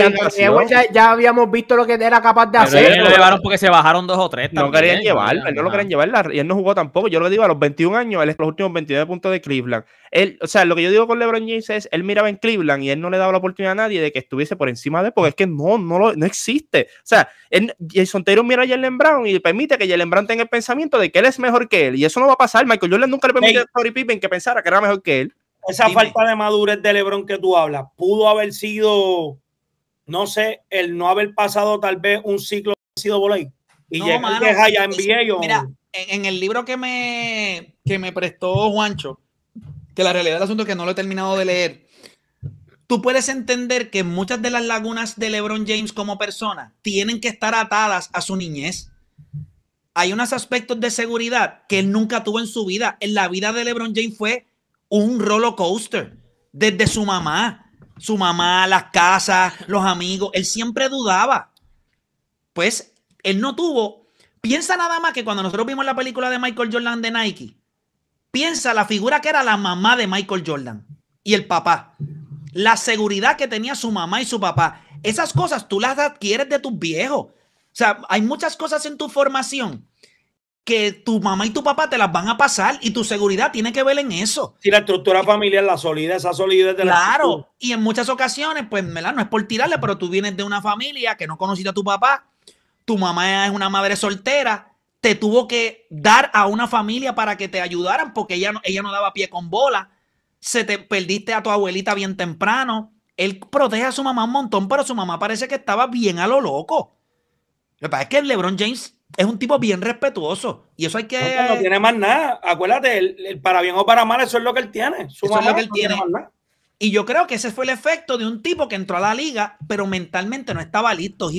Ya, habíamos visto lo que era capaz de hacer. lo llevaron porque se bajaron dos o tres. No querían llevarlo, no lo querían llevar. Y él no jugó tampoco. Yo lo digo, a los 21 años, él es los últimos 29 puntos de Cleveland o sea, lo que yo digo con LeBron James es, él miraba en Cleveland y él no le daba la oportunidad a nadie de que estuviese por encima de él, porque es que no, no, lo, no existe. O sea, él, Jason mira a Jalen Brown y permite que Jalen Brown tenga el pensamiento de que él es mejor que él, y eso no va a pasar. Michael Jordan nunca le permitió a Corey Pippen que pensara que era mejor que él. Esa falta de madurez de LeBron que tú hablas, pudo haber sido, no sé, el no haber pasado tal vez un ciclo de sido volei y no, Mira, en, en el libro que me, que me prestó Juancho, que la realidad del asunto es que no lo he terminado de leer. Tú puedes entender que muchas de las lagunas de LeBron James como persona tienen que estar atadas a su niñez. Hay unos aspectos de seguridad que él nunca tuvo en su vida. En la vida de LeBron James fue un roller coaster desde su mamá, su mamá, las casas, los amigos. Él siempre dudaba. Pues él no tuvo. Piensa nada más que cuando nosotros vimos la película de Michael Jordan de Nike, Piensa la figura que era la mamá de Michael Jordan y el papá. La seguridad que tenía su mamá y su papá. Esas cosas tú las adquieres de tus viejos. O sea, hay muchas cosas en tu formación que tu mamá y tu papá te las van a pasar y tu seguridad tiene que ver en eso. Si la estructura familiar, la solidez, esa solidez de claro, la Claro, y en muchas ocasiones, pues, no es por tirarle, pero tú vienes de una familia que no conociste a tu papá, tu mamá es una madre soltera, te tuvo que dar a una familia para que te ayudaran porque ella no, ella no daba pie con bola. Se te perdiste a tu abuelita bien temprano. Él protege a su mamá un montón, pero su mamá parece que estaba bien a lo loco. Lo que es que LeBron James es un tipo bien respetuoso y eso hay que. No, tiene más nada. Acuérdate, para bien o para mal, eso es lo que él tiene. eso es lo que él tiene. Y yo creo que ese fue el efecto de un tipo que entró a la liga, pero mentalmente no estaba listo.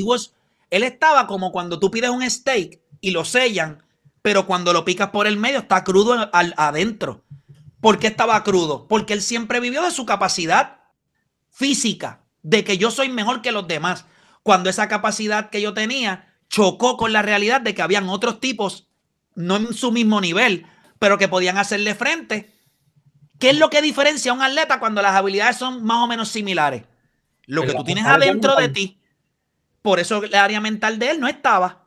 él estaba como cuando tú pides un steak y lo sellan, pero cuando lo picas por el medio está crudo al, adentro. ¿Por qué estaba crudo? Porque él siempre vivió de su capacidad física, de que yo soy mejor que los demás. Cuando esa capacidad que yo tenía chocó con la realidad de que habían otros tipos, no en su mismo nivel, pero que podían hacerle frente. ¿Qué es lo que diferencia a un atleta cuando las habilidades son más o menos similares? Lo que tú tienes adentro de ti. Por eso el área mental de él no estaba.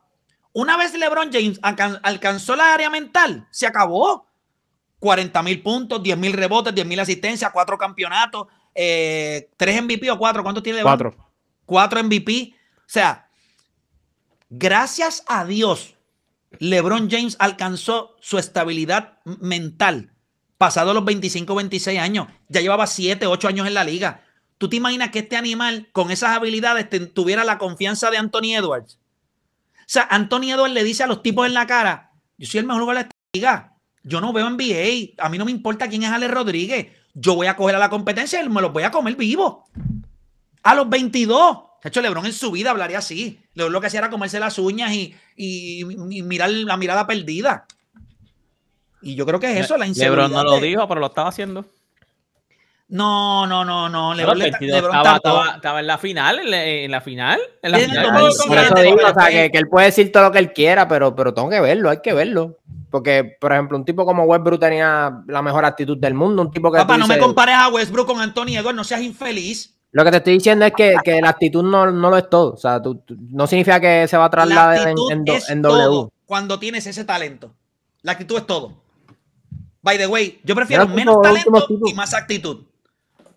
Una vez LeBron James alcanzó la área mental, se acabó. 40 mil puntos, 10 mil rebotes, 10 mil asistencias, cuatro campeonatos, 3 eh, tres MVP o cuatro. ¿Cuántos tiene LeBron? Cuatro. Cuatro MVP. O sea, gracias a Dios, LeBron James alcanzó su estabilidad mental pasado los 25, 26 años. Ya llevaba 7, 8 años en la liga. ¿Tú te imaginas que este animal con esas habilidades tuviera la confianza de Anthony Edwards? O sea, Anthony Edwards le dice a los tipos en la cara, yo soy el mejor jugador de esta liga, yo no veo NBA, a mí no me importa quién es Ale Rodríguez, yo voy a coger a la competencia y me los voy a comer vivo. A los 22. De hecho, Lebron en su vida hablaría así. Lebron lo que hacía era comerse las uñas y, mirar la mirada perdida. Y yo creo que es eso, la inseguridad. Lebron no lo dijo, pero lo estaba haciendo. No, no, no, no. estaba, en la final, en la, final. En la final. que, él puede decir todo lo que él quiera, pero, pero tengo que verlo, hay que verlo. Porque, por ejemplo, un tipo como Westbrook tenía la mejor actitud del mundo. Un tipo que Papá, no me compares a Westbrook con Anthony Edwards, no seas infeliz. Lo que te estoy diciendo es que, la actitud no, lo es todo. O sea, tú, no significa que se va a trasladar en, en, en W. cuando tienes ese talento. La actitud es todo. By the way, yo prefiero menos talento y más actitud.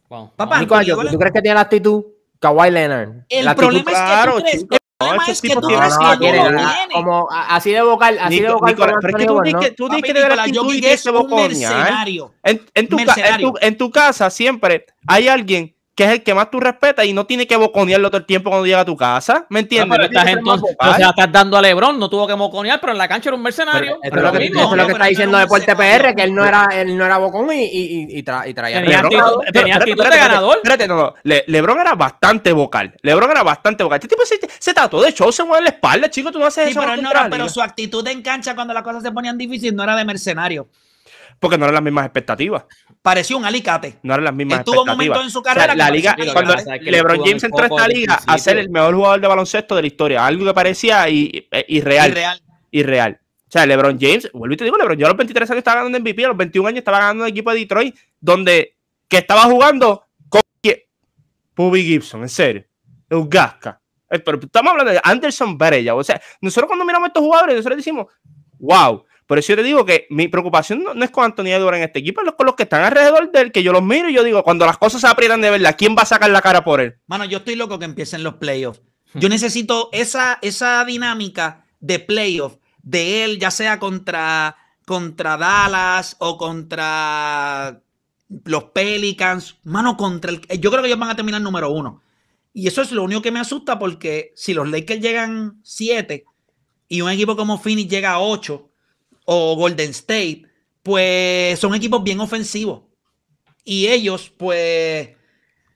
Wow. Papá, Nico, yo, ¿tú crees que tiene la actitud? Kawhi Leonard. El problema es que tú crees, es que tú crees que no, tiene, Como así de vocal, así Nico, de vocal. Nico, pero es que tú dices que tú dices que la actitud de ese bocoña, ¿eh? En, en, tu, en, tu, en tu casa siempre hay alguien que es el que más tú respetas y no tiene que boconearlo todo el tiempo cuando llega a tu casa. ¿Me entiendes? No, entonces, o sea, estás dando a Lebron, no tuvo que boconear, pero en la cancha era un mercenario. eso es lo que, está diciendo Deporte PR, que él no era, él no era bocón y, y, y traía tenía Lebron, tenía actitud de ganador. Espérate, no, no. Lebron era bastante vocal. Lebron era bastante vocal. Este tipo se, se trató de show, se mueve la espalda, chico, tú no haces eso. Pero, pero su actitud en cancha cuando las cosas se ponían difíciles no era de mercenario porque no eran las mismas expectativas pareció un alicate. No eran las mismas Estuvo un momento en su carrera. que la liga, cuando LeBron James entró a esta liga a ser el mejor jugador de baloncesto de la historia, algo que parecía e, irreal. Irreal. Irreal. O sea, LeBron James, vuelvo y te digo, LeBron, yo a los 23 años estaba ganando en MVP, a los 21 años estaba ganando el equipo de Detroit, donde que estaba jugando con Bobby Gibson, en serio. Eugasca. Eh, pero estamos hablando de Anderson Bereya. O sea, nosotros cuando miramos a estos jugadores, nosotros decimos, wow, por eso yo te digo que mi preocupación no, es con Antonio Edwards en este equipo, es con los que están alrededor de él, que yo los miro y yo digo, cuando las cosas se aprietan de verdad, ¿quién va a sacar la cara por él? Mano, yo estoy loco que empiecen los playoffs. Hmm. Yo necesito esa, esa dinámica de playoff de él, ya sea contra, contra Dallas o contra los Pelicans, mano, contra el. Yo creo que ellos van a terminar número uno. Y eso es lo único que me asusta porque si los Lakers llegan siete y un equipo como Phoenix llega a ocho, o Golden State, pues son equipos bien ofensivos. Y ellos, pues,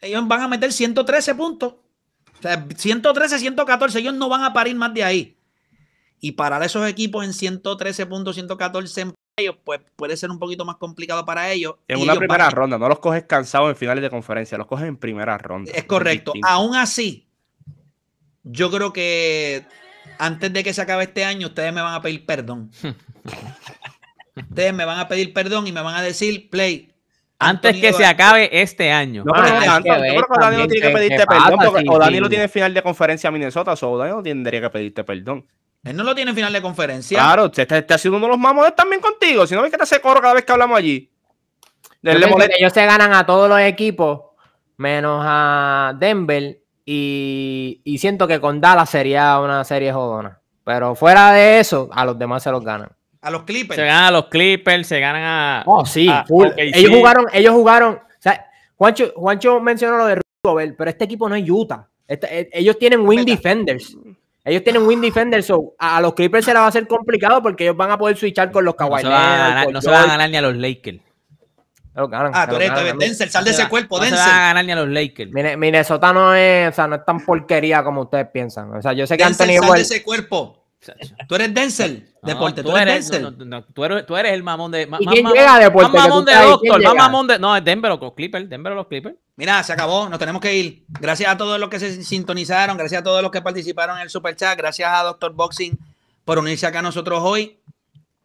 ellos van a meter 113 puntos. O sea, 113, 114, ellos no van a parir más de ahí. Y parar esos equipos en 113 puntos, 114 en ellos, pues puede ser un poquito más complicado para ellos. En una primera ronda, no los coges cansados en finales de conferencia, los coges en primera ronda. Es correcto. Aún así, yo creo que antes de que se acabe este año, ustedes me van a pedir perdón. ustedes me van a pedir perdón y me van a decir, Play. Antes que se acabe este año. No, pero, ah, Dani no tiene que pedirte perdón, porque, o Dani no tiene final de conferencia a Minnesota, o Dani no tendría que pedirte perdón. Él no lo tiene final de conferencia. Claro, usted está, haciendo uno de los mamones también contigo. Si no ves que te hace cada vez que hablamos allí. ellos se ganan a todos los equipos, menos a Denver, y, siento que con Dallas sería una serie jodona. Pero fuera de eso, a los demás se los ganan. A los Clippers. Se ganan a los Clippers, se ganan a. Oh, sí. ellos jugaron, ellos jugaron. Juancho, Juancho mencionó lo de Rubel, pero este equipo no es Utah. Este, eh, ellos tienen Wing Defenders. Ellos tienen Wing defenders so a los Clippers se les va a hacer complicado porque ellos van a poder switchar con los Kawaii no se van a ganar ni a los Lakers. Ah, tú eres Denzel, sal de ese cuerpo, Denzel. No va a ganar ni a los Lakers. Minnesota no es, o sea, no es tan porquería como ustedes piensan. O sea, yo sé que Denzel, han tenido. Sal de ese cuerpo. Tú eres Denzel, deporte. Tú, eres, Denzel. tú, eres, tú, eres, el mamón de. ¿Y quién llega llega deporte? mamón de Doctor, más mamón de. No, es Denver o los Clippers. Denver los Clippers. Mira, se acabó, nos tenemos que ir. Gracias a todos los que se sintonizaron, gracias a todos los que participaron en el Super Chat, gracias a Doctor Boxing por unirse acá a nosotros hoy.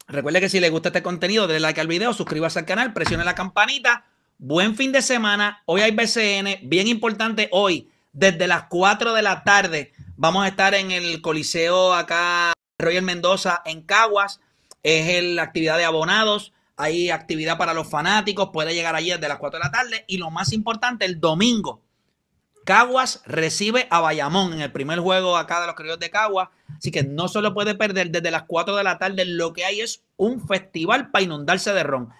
Recuerde que si le gusta este contenido, denle like al video, suscríbase al canal, presione la campanita. Buen fin de semana. Hoy hay BCN. Bien importante hoy, desde las 4 de la tarde, vamos a estar en el Coliseo acá, Royal Mendoza, en Caguas. Es la actividad de abonados. Hay actividad para los fanáticos. Puede llegar allí desde las 4 de la tarde. Y lo más importante, el domingo Caguas recibe a Bayamón en el primer juego acá de los criollos de Caguas. Así que no se lo puede perder desde las 4 de la tarde. Lo que hay es un festival para inundarse de ron.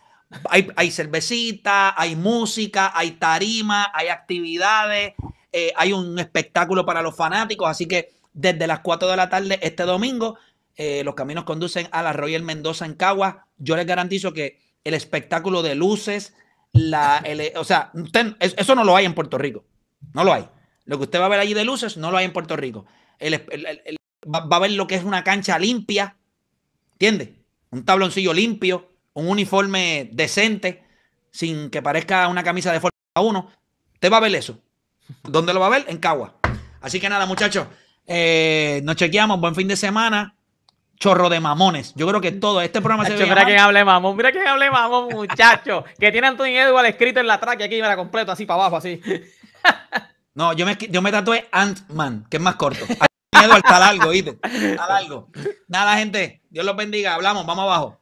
Hay, cervecita, hay música, hay tarima, hay actividades, eh, hay un espectáculo para los fanáticos. Así que desde las 4 de la tarde este domingo, eh, los caminos conducen a la Royal Mendoza en Caguas. Yo les garantizo que el espectáculo de luces, la, o sea, eso no lo hay en Puerto Rico. No lo hay. Lo que usted va a ver allí de luces no lo hay en Puerto Rico. va a ver lo que es una cancha limpia, ¿entiende? Un tabloncillo limpio, un uniforme decente, sin que parezca una camisa de Fórmula uno. Usted va a ver eso. ¿Dónde lo va a ver? En Cagua. Así que nada, muchachos, eh, nos chequeamos. Buen fin de semana. Chorro de mamones. Yo creo que todo este programa se ve. Mira que hable mamón, mira que hable mamón, muchachos. que tiene y Edward escrito en la track aquí, la completo, así para abajo, así. No, yo me, yo me tatué Ant-Man, que es más corto. Miedo hasta largo, ¿viste? Nada, gente. Dios los bendiga. Hablamos. Vamos abajo.